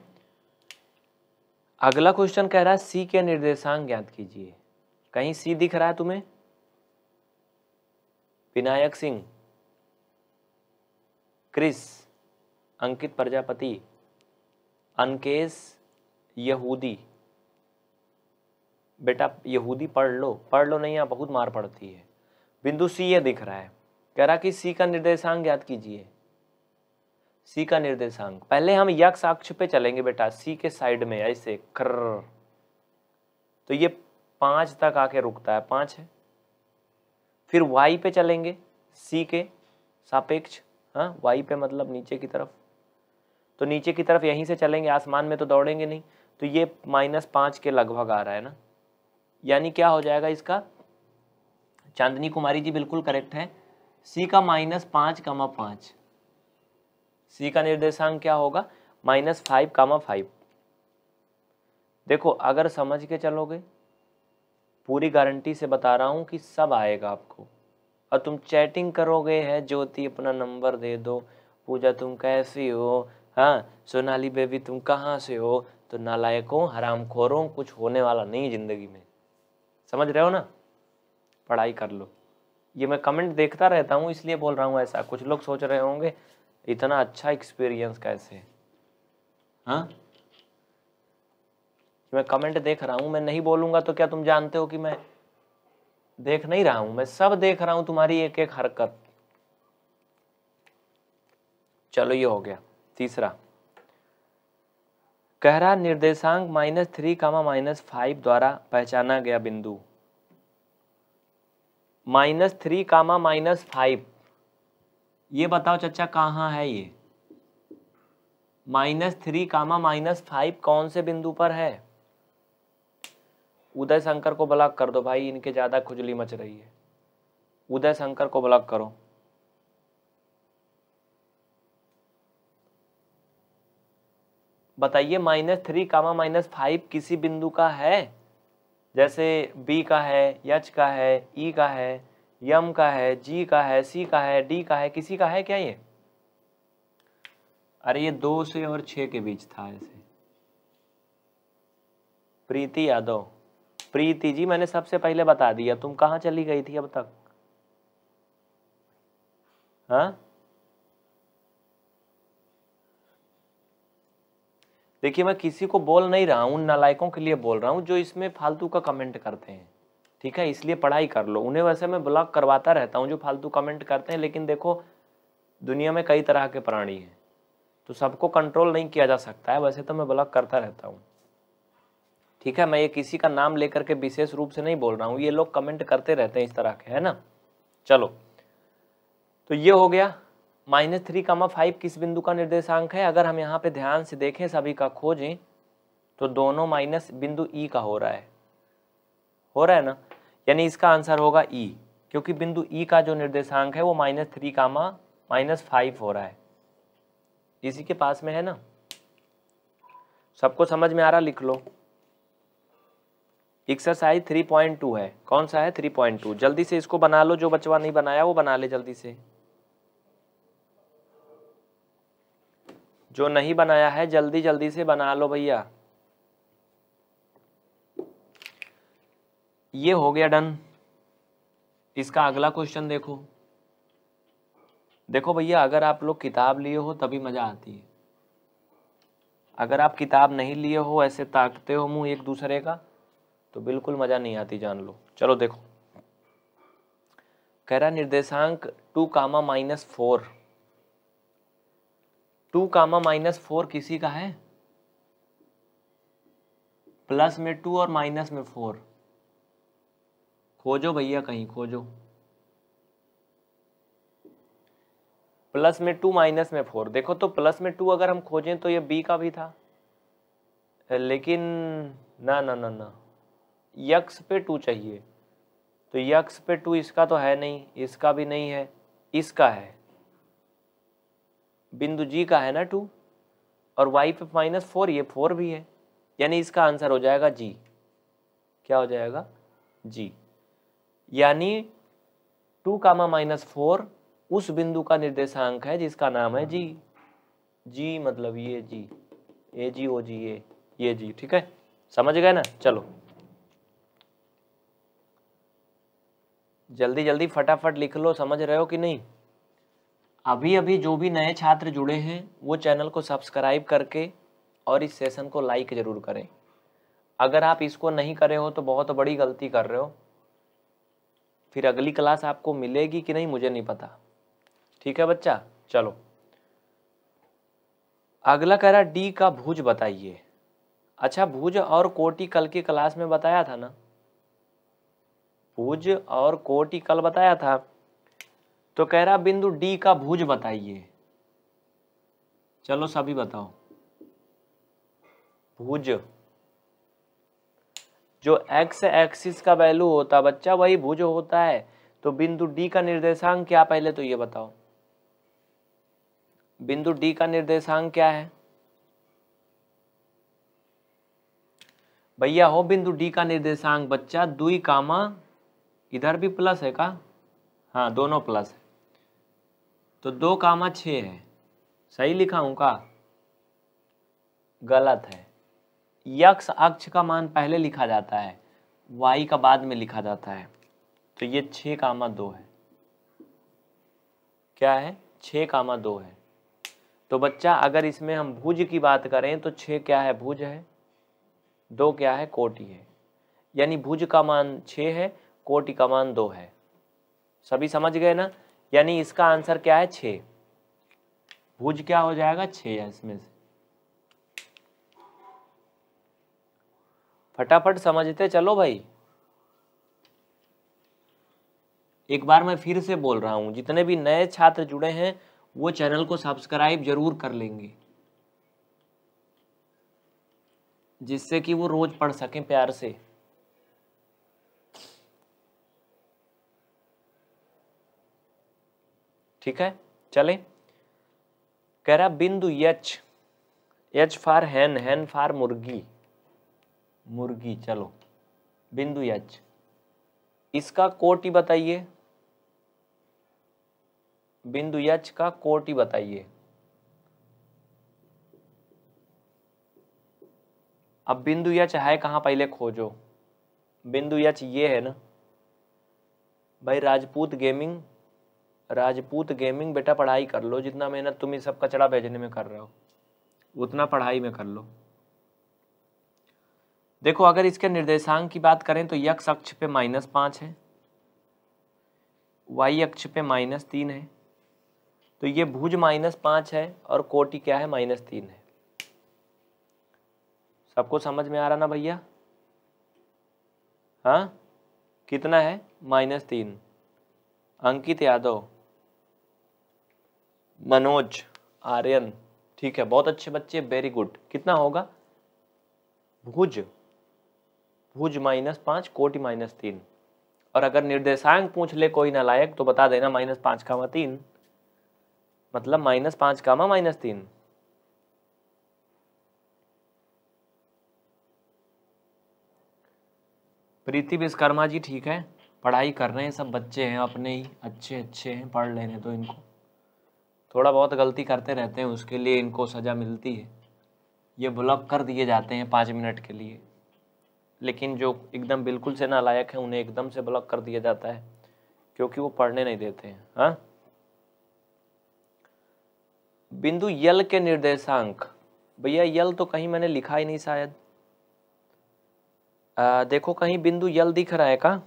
अगला क्वेश्चन कह रहा है सी के निर्देशांक ज्ञात कीजिए कहीं सी दिख रहा है तुम्हें विनायक सिंह क्रिस अंकित प्रजापति अनकेश यहूदी बेटा यहूदी पढ़ लो पढ़ लो नहीं यहाँ बहुत मार पड़ती है बिंदु सी ये दिख रहा है कह रहा कि सी का निर्देशांक ज्ञात कीजिए सी का निर्देशांक पहले हम यक्ष अक्ष पे चलेंगे बेटा सी के साइड में ऐसे कर तो ये पांच तक आके रुकता है पांच है फिर वाई पे चलेंगे सी के सापेक्ष हाँ वाई पे मतलब नीचे की तरफ तो नीचे की तरफ यहीं से चलेंगे आसमान में तो दौड़ेंगे नहीं तो ये माइनस पांच के लगभग आ रहा है ना यानी क्या हो जाएगा इसका चांदनी कुमारी जी बिल्कुल करेक्ट है सी का माइनस पांच कमा पांच सी का निर्देशांक क्या होगा माइनस फाइव कामा फाइव देखो अगर समझ के चलोगे पूरी गारंटी से बता रहा हूँ कि सब आएगा आपको और तुम चैटिंग करोगे है ज्योति अपना नंबर दे दो पूजा तुम कैसी हो हाँ सोनाली बेबी तुम कहाँ से हो तो नालायकों खोरों कुछ होने वाला नहीं ज़िंदगी में समझ रहे हो ना पढ़ाई कर लो ये मैं कमेंट देखता रहता हूँ इसलिए बोल रहा हूँ ऐसा कुछ लोग सोच रहे होंगे इतना अच्छा एक्सपीरियंस कैसे हाँ मैं कमेंट देख रहा हूँ मैं नहीं बोलूंगा तो क्या तुम जानते हो कि मैं देख नहीं रहा हूं मैं सब देख रहा हूं तुम्हारी एक एक हरकत चलो ये हो गया तीसरा कह रहा निर्देशांक minus three comma minus five द्वारा पहचाना गया बिंदु minus three comma minus five ये बताओ चचा कहाँ है ये minus three comma minus five कौन से बिंदु पर है उदय शंकर को ब्लॉक कर दो भाई इनके ज़्यादा खुजली मच रही है उदय शंकर को ब्लॉक करो बताइए minus three comma minus five किसी बिंदु का है जैसे बी का है एच का है ई e का है यम का है जी का है सी का है डी का है किसी का है क्या ये अरे ये दो से और छ के बीच था ऐसे प्रीति यादव प्रीति जी मैंने सबसे पहले बता दिया तुम कहाँ चली गई थी अब तक हाँ देखिए मैं किसी को बोल नहीं रहा हूं उन नालायकों के लिए बोल रहा हूं जो इसमें फालतू का कमेंट करते हैं ठीक है इसलिए पढ़ाई कर लो उन्हें वैसे मैं ब्लॉक करवाता रहता हूँ जो फालतू कमेंट करते हैं लेकिन देखो दुनिया में कई तरह के प्राणी हैं तो सबको कंट्रोल नहीं किया जा सकता है वैसे तो मैं ब्लॉक करता रहता हूँ ठीक है मैं ये किसी का नाम लेकर के विशेष रूप से नहीं बोल रहा हूँ ये लोग कमेंट करते रहते हैं इस तरह के है ना चलो तो ये हो गया माइनस थ्री कामा फाइव किस बिंदु का निर्देशांक है अगर हम यहाँ पे ध्यान से देखें सभी का खोजें तो दोनों माइनस बिंदु ई e का हो रहा है हो रहा है ना यानी इसका आंसर होगा ई e, क्योंकि बिंदु ई e का जो निर्देशांक है वो minus three comma minus five हो रहा है इसी के पास में है ना सबको समझ में आ रहा लिख लो एक्सरसाइज थ्री पॉइंट टू है कौन सा है थ्री पॉइंट टू जल्दी से इसको बना लो जो बचवा नहीं बनाया वो बना ले जल्दी से जो नहीं बनाया है जल्दी जल्दी से बना लो भैया ये हो गया डन इसका अगला क्वेश्चन देखो देखो भैया अगर आप लोग किताब लिए हो तभी मज़ा आती है अगर आप किताब नहीं लिए हो ऐसे ताकते हो मुंह एक दूसरे का तो बिल्कुल मज़ा नहीं आती जान लो चलो देखो कह रहा निर्देशांक two comma minus four two comma minus four किसी का है प्लस में टू और माइनस में फोर खोजो भैया कहीं खोजो प्लस में टू माइनस में फोर देखो तो प्लस में टू अगर हम खोजें तो ये बी का भी था लेकिन ना ना ना ना यक्स पे टू चाहिए तो यक्स पे टू इसका तो है नहीं इसका भी नहीं है इसका है बिंदु जी का है ना टू और वाई पे माइनस फोर ये फोर भी है यानी इसका आंसर हो जाएगा जी क्या हो जाएगा जी यानी टू कामा माइनस फोर उस बिंदु का निर्देशांक है जिसका नाम है जी जी मतलब ये जी ए जी ओ जी ए ये जी ठीक है समझ गए ना चलो जल्दी जल्दी फटाफट लिख लो समझ रहे हो कि नहीं अभी अभी जो भी नए छात्र जुड़े हैं वो चैनल को सब्सक्राइब करके और इस सेशन को लाइक ज़रूर करें अगर आप इसको नहीं करे हो तो बहुत बड़ी गलती कर रहे हो फिर अगली क्लास आपको मिलेगी कि नहीं मुझे नहीं पता ठीक है बच्चा चलो अगला कह रहा डी का भुज बताइए अच्छा भुज और कोटि कल की क्लास में बताया था ना भुज और कोटि कल बताया था तो कह रहा बिंदु डी का भुज बताइए चलो सभी बताओ भुज जो एक्स एक्सिस का वैल्यू होता है बच्चा वही भुज होता है तो बिंदु डी का निर्देशांक क्या पहले तो ये बताओ बिंदु डी का निर्देशांक क्या है भैया हो बिंदु डी का निर्देशांक बच्चा दुई कामा इधर भी प्लस है का हाँ दोनों प्लस है तो दो कामा छ है सही लिखा हूं का गलत है यक्ष अक्ष का मान पहले लिखा जाता है वाई का बाद में लिखा जाता है तो ये छ कामा दो है क्या है छ कामा दो है तो बच्चा अगर इसमें हम भुज की बात करें तो छ क्या है भुज है दो क्या है कोटि है यानी भुज का मान छ है कोटि का मान दो है सभी समझ गए ना यानी इसका आंसर क्या है छुज भुज क्या हो जाएगा छ है इसमें से फटाफट समझते चलो भाई एक बार मैं फिर से बोल रहा हूं जितने भी नए छात्र जुड़े हैं वो चैनल को सब्सक्राइब जरूर कर लेंगे जिससे कि वो रोज पढ़ सकें प्यार से ठीक है चले कह रहा बिंदु यच यच फार हैन हैन फार मुर्गी मुर्गी चलो बिंदु यच इसका कोटि बताइए बिंदु यच का कोटि बताइए अब बिंदु यच है कहां पहले खोजो बिंदु यच ये है ना भाई राजपूत गेमिंग राजपूत गेमिंग बेटा पढ़ाई कर लो जितना मेहनत तुम ये सब कचड़ा भेजने में कर रहे हो उतना पढ़ाई में कर लो देखो अगर इसके निर्देशांक की बात करें तो यक्ष अक्ष पे माइनस पाँच है वाई अक्ष पे माइनस तीन है तो ये भुज माइनस पाँच है और कोटि क्या है माइनस तीन है सबको समझ में आ रहा ना भैया हाँ कितना है माइनस तीन अंकित यादव मनोज आर्यन ठीक है बहुत अच्छे बच्चे वेरी गुड कितना होगा भुज भुज माइनस पाँच कोटि माइनस तीन और अगर निर्देशांक पूछ ले कोई नालायक तो बता देना माइनस पाँच कामा तीन मतलब माइनस पाँच कामा माइनस तीन प्रीति विश्वकर्मा जी ठीक है पढ़ाई कर रहे हैं सब बच्चे हैं अपने ही अच्छे अच्छे हैं पढ़ लेने तो इनको थोड़ा बहुत गलती करते रहते हैं उसके लिए इनको सज़ा मिलती है ये ब्लॉक कर दिए जाते हैं पाँच मिनट के लिए लेकिन जो एकदम बिल्कुल से नालायक है उन्हें एकदम से ब्लॉक कर दिया जाता है क्योंकि वो पढ़ने नहीं देते हैं हा? बिंदु यल के निर्देशांक भैया यल तो कहीं मैंने लिखा ही नहीं शायद देखो कहीं बिंदु यल दिख रहा है का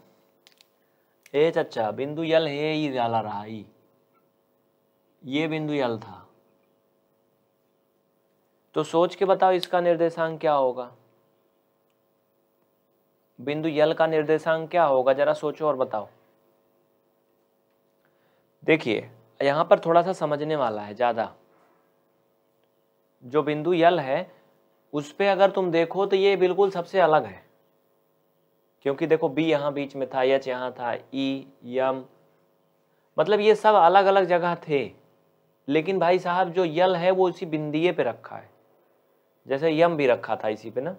ए चचा बिंदु यल है ही डाला रहा ही ये बिंदु यल था तो सोच के बताओ इसका निर्देशांक क्या होगा बिंदु यल का निर्देशांक क्या होगा जरा सोचो और बताओ देखिए यहां पर थोड़ा सा समझने वाला है ज़्यादा जो बिंदु यल है उस पर अगर तुम देखो तो ये बिल्कुल सबसे अलग है क्योंकि देखो बी यहाँ बीच में था एच यहां था ई e, यम मतलब ये सब अलग अलग जगह थे लेकिन भाई साहब जो यल है वो इसी बिंदिए पे रखा है जैसे यम भी रखा था इसी पे ना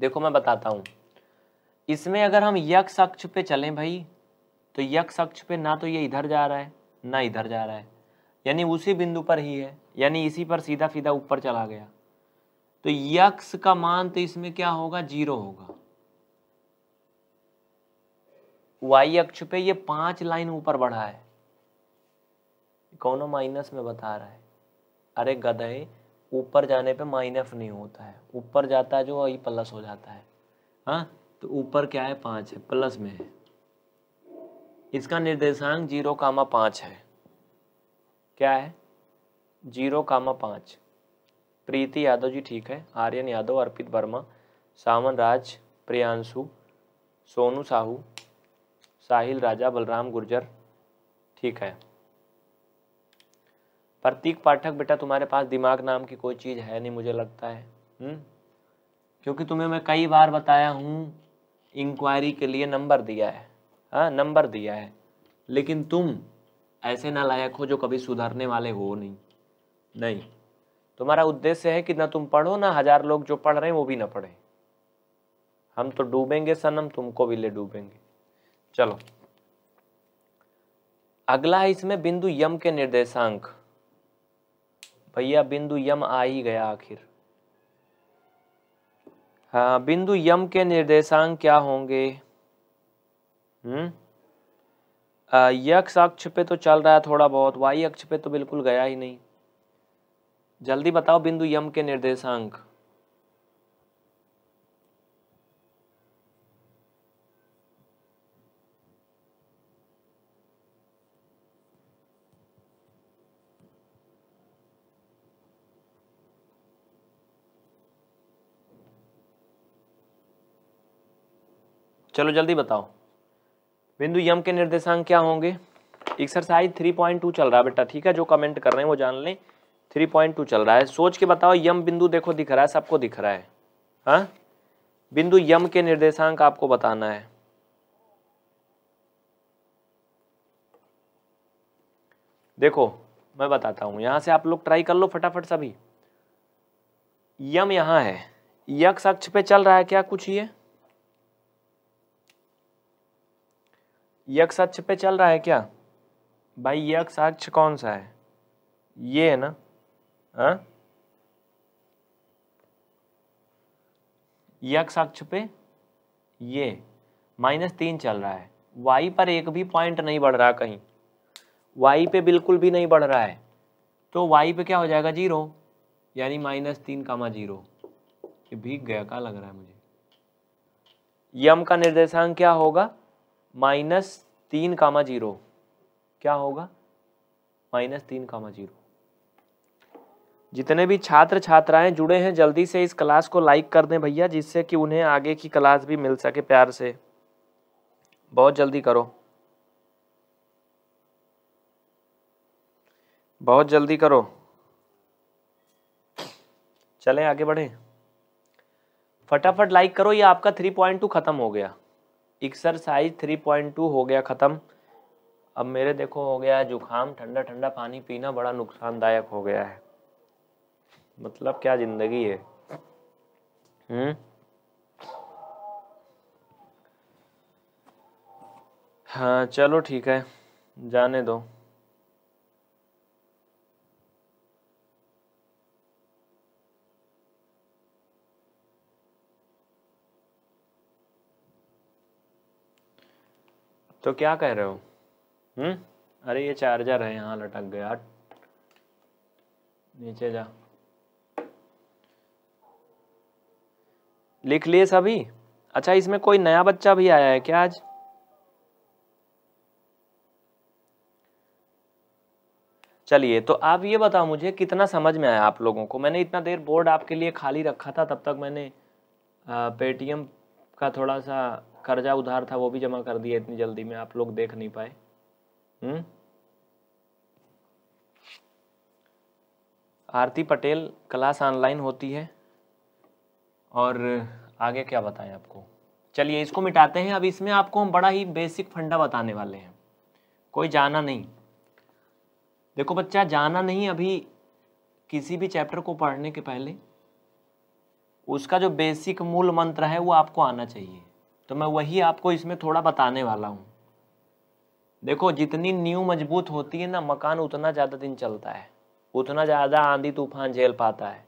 देखो मैं बताता हूँ इसमें अगर हम यक्ष अक्ष पे चलें भाई तो यक्ष अक्ष पे ना तो ये इधर जा रहा है ना इधर जा रहा है यानी उसी बिंदु पर ही है यानी इसी पर सीधा सीधा ऊपर चला गया तो यक्ष का मान तो इसमें क्या होगा जीरो होगा वाई अक्ष पे ये पांच लाइन ऊपर बढ़ा है कौनो माइनस में बता रहा है अरे गधे ऊपर जाने पे माइनस नहीं होता है ऊपर जाता है जो वही प्लस हो जाता है हाँ तो ऊपर क्या है पाँच है प्लस में है इसका निर्देशांक जीरो कामा पाँच है क्या है जीरो कामा पाँच प्रीति यादव जी ठीक है आर्यन यादव अर्पित वर्मा सावन राज प्रियांशु सोनू साहू साहिल राजा बलराम गुर्जर ठीक है प्रतीक पाठक बेटा तुम्हारे पास दिमाग नाम की कोई चीज़ है नहीं मुझे लगता है हुँ? हम्म? क्योंकि तुम्हें मैं कई बार बताया हूं इंक्वायरी के लिए नंबर दिया है नंबर हाँ, दिया है लेकिन तुम ऐसे ना लायक हो जो कभी सुधरने वाले हो नहीं नहीं तुम्हारा उद्देश्य है कि ना तुम पढ़ो ना हजार लोग जो पढ़ रहे हैं वो भी ना पढ़े हम तो डूबेंगे सनम तुमको भी ले डूबेंगे चलो अगला है इसमें बिंदु यम के निर्देशांक भैया बिंदु यम आ ही गया आखिर हाँ बिंदु यम के निर्देशांक क्या होंगे हम्म यक्ष अक्ष पे तो चल रहा है थोड़ा बहुत वाई अक्ष पे तो बिल्कुल गया ही नहीं जल्दी बताओ बिंदु यम के निर्देशांक चलो जल्दी बताओ बिंदु यम के निर्देशांक क्या होंगे एक्सरसाइज 3.2 चल रहा है बेटा ठीक है जो कमेंट कर रहे हैं वो जान लें 3.2 चल रहा है सोच के बताओ यम बिंदु देखो दिख रहा है सबको दिख रहा है हाँ बिंदु यम के निर्देशांक आपको बताना है देखो मैं बताता हूँ यहाँ से आप लोग ट्राई कर लो फटाफट सभी यम यहाँ है यक्ष अक्ष पे चल रहा है क्या कुछ ये यक्ष अक्ष पे चल रहा है क्या भाई यक्ष अक्ष कौन सा है ये है ना हाँ यक्ष अक्ष पे ये माइनस तीन चल रहा है वाई पर एक भी पॉइंट नहीं बढ़ रहा कहीं वाई पे बिल्कुल भी नहीं बढ़ रहा है तो वाई पे क्या हो जाएगा जीरो यानी माइनस तीन कामा जीरो भीग गया का लग रहा है मुझे यम का निर्देशांक क्या होगा माइनस तीन कामा जीरो क्या होगा माइनस तीन कामा जीरो जितने भी छात्र छात्राएं जुड़े हैं जल्दी से इस क्लास को लाइक कर दें भैया जिससे कि उन्हें आगे की क्लास भी मिल सके प्यार से बहुत जल्दी करो बहुत जल्दी करो चलें आगे बढ़ें फटाफट लाइक करो ये आपका थ्री पॉइंट टू ख़त्म हो गया एक्सरसाइज 3.2 हो गया ख़त्म अब मेरे देखो हो गया जुकाम ठंडा ठंडा पानी पीना बड़ा नुकसानदायक हो गया है मतलब क्या ज़िंदगी है हम्म हाँ चलो ठीक है जाने दो तो क्या कह रहे हो हम्म अरे ये चार्जर है यहाँ लटक गया नीचे जा लिख लिए सभी अच्छा इसमें कोई नया बच्चा भी आया है क्या आज चलिए तो आप ये बताओ मुझे कितना समझ में आया आप लोगों को मैंने इतना देर बोर्ड आपके लिए खाली रखा था तब तक मैंने पेटीएम का थोड़ा सा कर्जा उधार था वो भी जमा कर दिया इतनी जल्दी में आप लोग देख नहीं पाए हम्म आरती पटेल क्लास ऑनलाइन होती है और आगे क्या बताएं आपको चलिए इसको मिटाते हैं अब इसमें आपको हम बड़ा ही बेसिक फंडा बताने वाले हैं कोई जाना नहीं देखो बच्चा जाना नहीं अभी किसी भी चैप्टर को पढ़ने के पहले उसका जो बेसिक मूल मंत्र है वो आपको आना चाहिए तो मैं वही आपको इसमें थोड़ा बताने वाला हूँ देखो जितनी न्यू मजबूत होती है ना मकान उतना ज़्यादा दिन चलता है उतना ज़्यादा आंधी तूफान झेल पाता है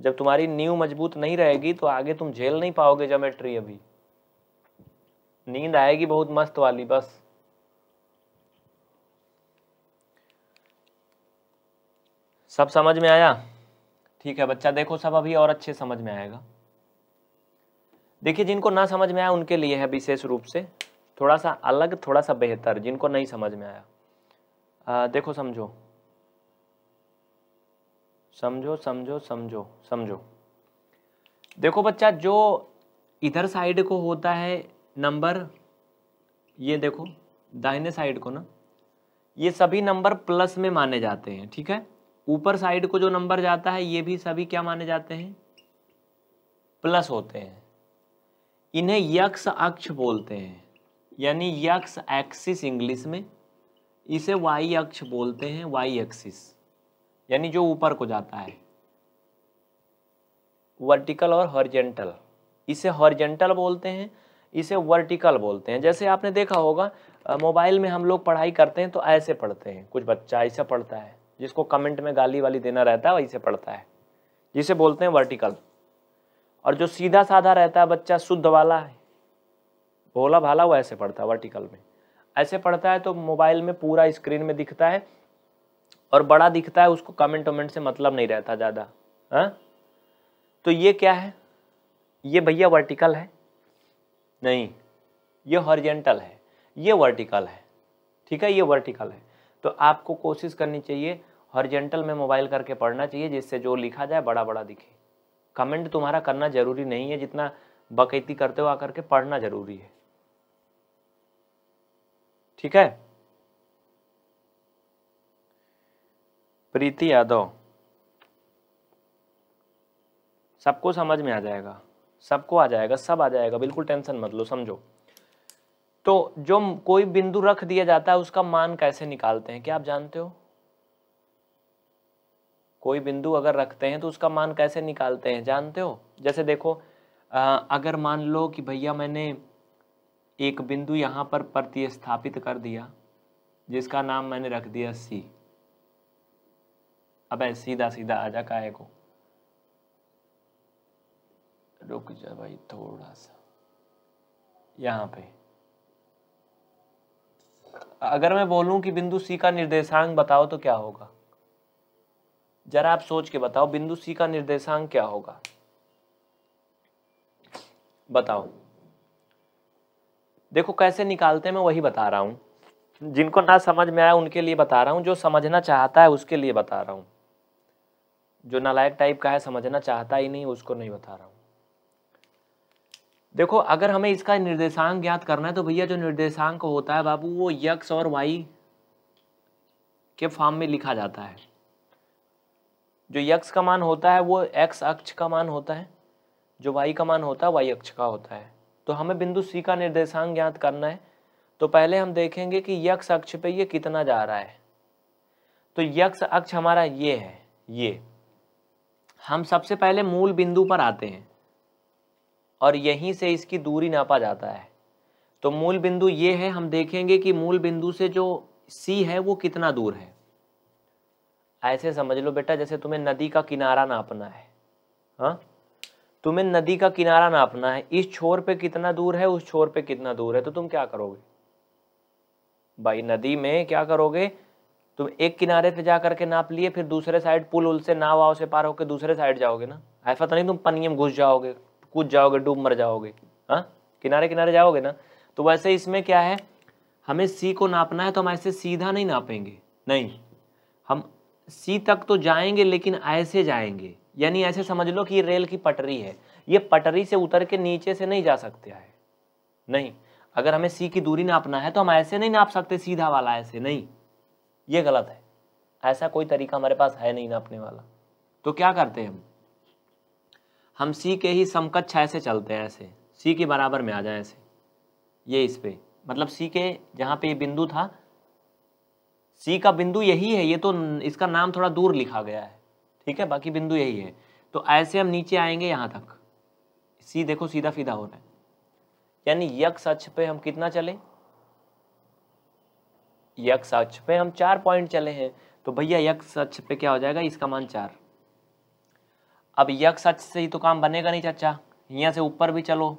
जब तुम्हारी न्यू मजबूत नहीं रहेगी तो आगे तुम झेल नहीं पाओगे जोमेट्री अभी नींद आएगी बहुत मस्त वाली बस सब समझ में आया ठीक है बच्चा देखो सब अभी और अच्छे समझ में आएगा देखिए जिनको ना समझ में आया उनके लिए है विशेष रूप से थोड़ा सा अलग थोड़ा सा बेहतर जिनको नहीं समझ में आया आ, देखो समझो समझो समझो समझो समझो देखो बच्चा जो इधर साइड को होता है नंबर ये देखो दाहिने साइड को ना ये सभी नंबर प्लस में माने जाते हैं ठीक है ऊपर साइड को जो नंबर जाता है ये भी सभी क्या माने जाते हैं प्लस होते हैं इन्हें यक्ष अक्ष बोलते हैं यानी यक्ष एक्सिस इंग्लिश में इसे वाई अक्ष बोलते हैं वाई एक्सिस यानी जो ऊपर को जाता है वर्टिकल और हॉर्जेंटल इसे हॉर्जेंटल बोलते हैं इसे वर्टिकल बोलते हैं जैसे आपने देखा होगा मोबाइल में हम लोग पढ़ाई करते हैं तो ऐसे पढ़ते हैं कुछ बच्चा ऐसे पढ़ता है जिसको कमेंट में गाली वाली देना रहता है वैसे पढ़ता है जिसे बोलते हैं वर्टिकल और जो सीधा साधा रहता है बच्चा शुद्ध वाला है भोला भाला वो ऐसे पढ़ता है वर्टिकल में ऐसे पढ़ता है तो मोबाइल में पूरा स्क्रीन में दिखता है और बड़ा दिखता है उसको कमेंट वमेंट से मतलब नहीं रहता ज़्यादा हाँ तो ये क्या है ये भैया वर्टिकल है नहीं ये हॉरिजेंटल है ये वर्टिकल है ठीक है ये वर्टिकल है तो आपको कोशिश करनी चाहिए हॉरिजेंटल में मोबाइल करके पढ़ना चाहिए जिससे जो लिखा जाए बड़ा बड़ा दिखे कमेंट तुम्हारा करना जरूरी नहीं है जितना बकैती करते हो आकर के पढ़ना जरूरी है ठीक है प्रीति यादव सबको समझ में आ जाएगा सबको आ जाएगा सब आ जाएगा बिल्कुल टेंशन मत लो समझो तो जो कोई बिंदु रख दिया जाता है उसका मान कैसे निकालते हैं क्या आप जानते हो कोई बिंदु अगर रखते हैं तो उसका मान कैसे निकालते हैं जानते हो जैसे देखो आ, अगर मान लो कि भैया मैंने एक बिंदु यहाँ पर प्रतिस्थापित कर दिया जिसका नाम मैंने रख दिया सी अब सीधा सीधा आ जा काय को रुक जा भाई थोड़ा सा यहाँ पे अगर मैं बोलूं कि बिंदु सी का निर्देशांक बताओ तो क्या होगा जरा आप सोच के बताओ बिंदु सी का निर्देशांक क्या होगा बताओ देखो कैसे निकालते हैं मैं वही बता रहा हूँ जिनको ना समझ में आया उनके लिए बता रहा हूं जो समझना चाहता है उसके लिए बता रहा हूं जो नालायक टाइप का है समझना चाहता ही नहीं उसको नहीं बता रहा हूं देखो अगर हमें इसका निर्देशांक ज्ञात करना है तो भैया जो निर्देशांक होता है बाबू वो यक्स और वाई के फॉर्म में लिखा जाता है जो यक्ष का मान होता है वो एक्स अक्ष का मान होता है जो वाई का मान होता है वाई अक्ष का होता है तो हमें बिंदु सी का निर्देशांक ज्ञात करना है तो पहले हम देखेंगे कि यक्ष अक्ष पे ये कितना जा रहा है तो यक्ष अक्ष हमारा ये है ये हम सबसे पहले मूल बिंदु पर आते हैं और यहीं से इसकी दूरी नापा जाता है तो मूल बिंदु ये है हम देखेंगे कि मूल बिंदु से जो सी है वो कितना दूर है ऐसे समझ लो बेटा जैसे तुम्हें नदी का किनारा नापना है हाँ तुम्हें नदी का किनारा नापना है इस छोर पे कितना दूर है उस छोर पे कितना दूर है तो तुम क्या करोगे भाई नदी में क्या करोगे तुम एक किनारे पे जा करके नाप लिए फिर दूसरे साइड पुल उल से नाव वाव से पार होकर दूसरे साइड जाओगे ना ऐसा तो नहीं तुम पनिए में घुस जाओगे कूद जाओगे डूब मर जाओगे हाँ किनारे किनारे जाओगे ना तो वैसे इसमें क्या है हमें सी को नापना है तो हम ऐसे सीधा नहीं नापेंगे नहीं हम सी तक तो जाएंगे लेकिन ऐसे जाएंगे यानी ऐसे समझ लो कि ये रेल की पटरी है ये पटरी से उतर के नीचे से नहीं जा सकते है नहीं अगर हमें सी की दूरी नापना है तो हम ऐसे नहीं नाप सकते सीधा वाला ऐसे नहीं ये गलत है ऐसा कोई तरीका हमारे पास है नहीं नापने वाला तो क्या करते हैं हम हम सी के ही समकक्ष ऐसे चलते हैं ऐसे सी के बराबर में आ जाए ऐसे ये इस पर मतलब सी के जहाँ पे ये बिंदु था सी का बिंदु यही है ये तो इसका नाम थोड़ा दूर लिखा गया है ठीक है बाकी बिंदु यही है तो ऐसे हम नीचे आएंगे यहाँ तक सी देखो सीधा सीधा हो रहा है यानी यक्ष अक्ष पे हम कितना चले यक्ष अक्ष पे हम चार पॉइंट चले हैं तो भैया यक्ष अक्ष पे क्या हो जाएगा इसका मान चार अब यक्ष अक्ष से ही तो काम बनेगा नहीं चाचा यहाँ से ऊपर भी चलो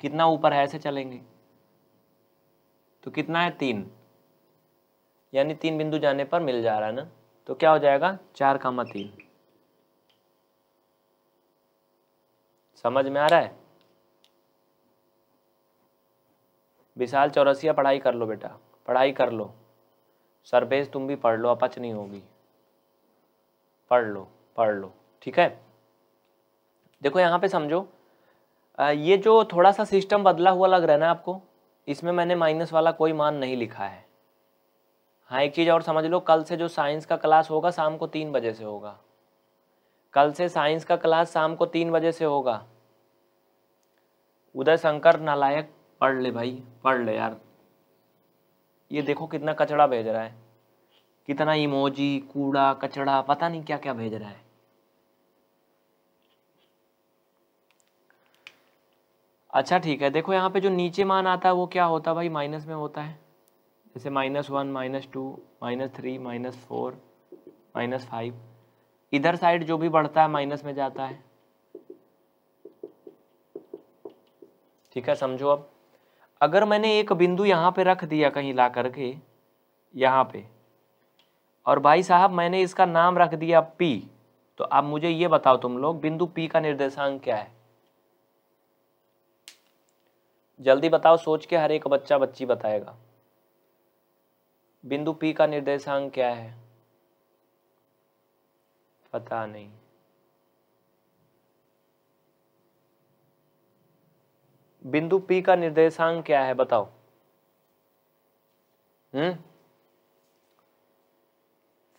कितना ऊपर है ऐसे चलेंगे तो कितना है तीन यानी तीन बिंदु जाने पर मिल जा रहा है ना तो क्या हो जाएगा चार कामा तीन समझ में आ रहा है विशाल चौरसिया पढ़ाई कर लो बेटा पढ़ाई कर लो सरबेज तुम भी पढ़ लो अपच नहीं होगी पढ़ लो पढ़ लो ठीक है देखो यहाँ पे समझो ये जो थोड़ा सा सिस्टम बदला हुआ लग रहा है ना आपको इसमें मैंने माइनस वाला कोई मान नहीं लिखा है हाँ एक चीज़ और समझ लो कल से जो साइंस का क्लास होगा शाम को तीन बजे से होगा कल से साइंस का क्लास शाम को तीन बजे से होगा उदय शंकर नालायक पढ़ ले भाई पढ़ ले यार ये देखो कितना कचड़ा भेज रहा है कितना इमोजी कूड़ा कचड़ा पता नहीं क्या क्या भेज रहा है अच्छा ठीक है देखो यहाँ पे जो नीचे मान आता है वो क्या होता है भाई माइनस में होता है जैसे minus one minus two minus three minus four minus five इधर साइड जो भी बढ़ता है माइनस में जाता है ठीक है समझो अब अगर मैंने एक बिंदु यहाँ पे रख दिया कहीं ला करके यहाँ पे और भाई साहब मैंने इसका नाम रख दिया पी तो आप मुझे ये बताओ तुम लोग बिंदु पी का निर्देशांक क्या है जल्दी बताओ सोच के हर एक बच्चा बच्ची बताएगा बिंदु पी का निर्देशांक क्या है पता नहीं बिंदु पी का निर्देशांक क्या है बताओ हम्म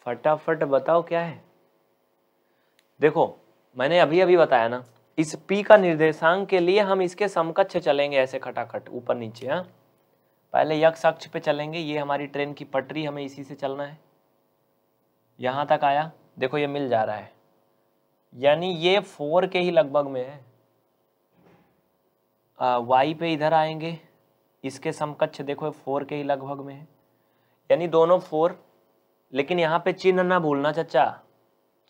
फटाफट बताओ क्या है देखो मैंने अभी अभी बताया ना इस पी का निर्देशांक के लिए हम इसके समकक्ष चलेंगे ऐसे खटाखट ऊपर नीचे हाँ पहले यक्ष अक्ष पे चलेंगे ये हमारी ट्रेन की पटरी हमें इसी से चलना है यहाँ तक आया देखो ये मिल जा रहा है यानी ये फोर के ही लगभग में है आ, वाई पे इधर आएंगे इसके समकक्ष देखो फोर के ही लगभग में है यानी दोनों फोर लेकिन यहाँ पे चिन्ह ना भूलना चचा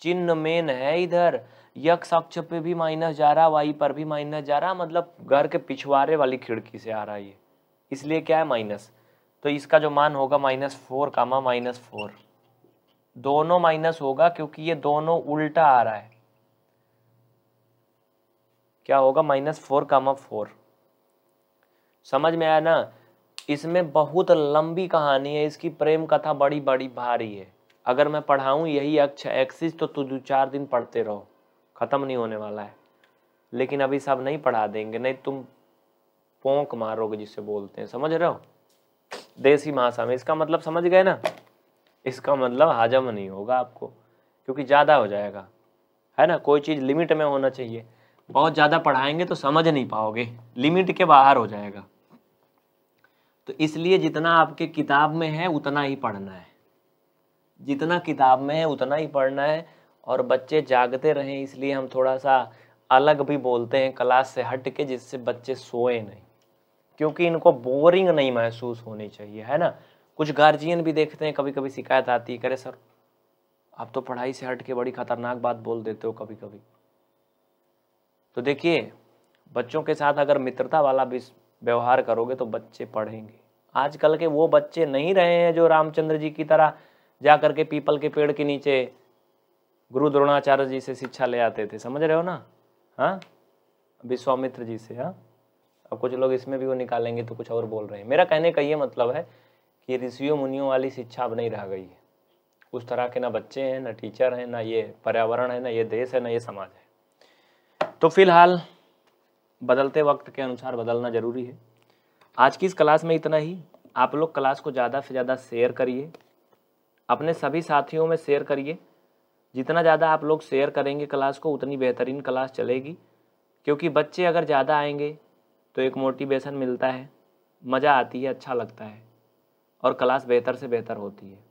चिन्ह मेन है इधर यक्ष अक्ष पे भी माइनस जा रहा वाई पर भी माइनस जा रहा मतलब घर के पिछवाड़े वाली खिड़की से आ रहा है ये इसलिए क्या है माइनस तो इसका जो मान होगा minus four comma minus four दोनों माइनस होगा क्योंकि ये दोनों उल्टा आ रहा है क्या होगा माइनस फोर कामा फोर समझ में आया ना इसमें बहुत लंबी कहानी है इसकी प्रेम कथा बड़ी बड़ी भारी है अगर मैं पढ़ाऊं यही अक्ष एक्सिस तो तू दो चार दिन पढ़ते रहो ख़त्म नहीं होने वाला है लेकिन अभी सब नहीं पढ़ा देंगे नहीं तुम पोंक मारोगे जिसे बोलते हैं समझ रहे हो देसी भाषा में इसका मतलब समझ गए ना इसका मतलब हाजम नहीं होगा आपको क्योंकि ज़्यादा हो जाएगा है ना कोई चीज़ लिमिट में होना चाहिए बहुत ज़्यादा पढ़ाएंगे तो समझ नहीं पाओगे लिमिट के बाहर हो जाएगा तो इसलिए जितना आपके किताब में है उतना ही पढ़ना है जितना किताब में है उतना ही पढ़ना है और बच्चे जागते रहें इसलिए हम थोड़ा सा अलग भी बोलते हैं क्लास से हट के जिससे बच्चे सोए नहीं क्योंकि इनको बोरिंग नहीं महसूस होनी चाहिए है ना कुछ गार्जियन भी देखते हैं कभी कभी शिकायत आती है करे सर आप तो पढ़ाई से हट के बड़ी खतरनाक बात बोल देते हो कभी कभी तो देखिए बच्चों के साथ अगर मित्रता वाला व्यवहार करोगे तो बच्चे पढ़ेंगे आजकल के वो बच्चे नहीं रहे हैं जो रामचंद्र जी की तरह जा करके पीपल के पेड़ के नीचे गुरु द्रोणाचार्य जी से शिक्षा ले आते थे समझ रहे हो ना हाँ विश्वामित्र जी से हाँ अब कुछ लोग इसमें भी वो निकालेंगे तो कुछ और बोल रहे हैं मेरा कहने का ये मतलब है कि ऋषियों मुनियों वाली शिक्षा अब नहीं रह गई है उस तरह के ना बच्चे हैं ना टीचर हैं ना ये पर्यावरण है ना ये देश है ना ये समाज है तो फिलहाल बदलते वक्त के अनुसार बदलना ज़रूरी है आज की इस क्लास में इतना ही आप लोग क्लास को ज़्यादा से ज़्यादा शेयर करिए अपने सभी साथियों में शेयर करिए जितना ज़्यादा आप लोग शेयर करेंगे क्लास को उतनी बेहतरीन क्लास चलेगी क्योंकि बच्चे अगर ज़्यादा आएंगे तो एक मोटिवेशन मिलता है मज़ा आती है अच्छा लगता है और क्लास बेहतर से बेहतर होती है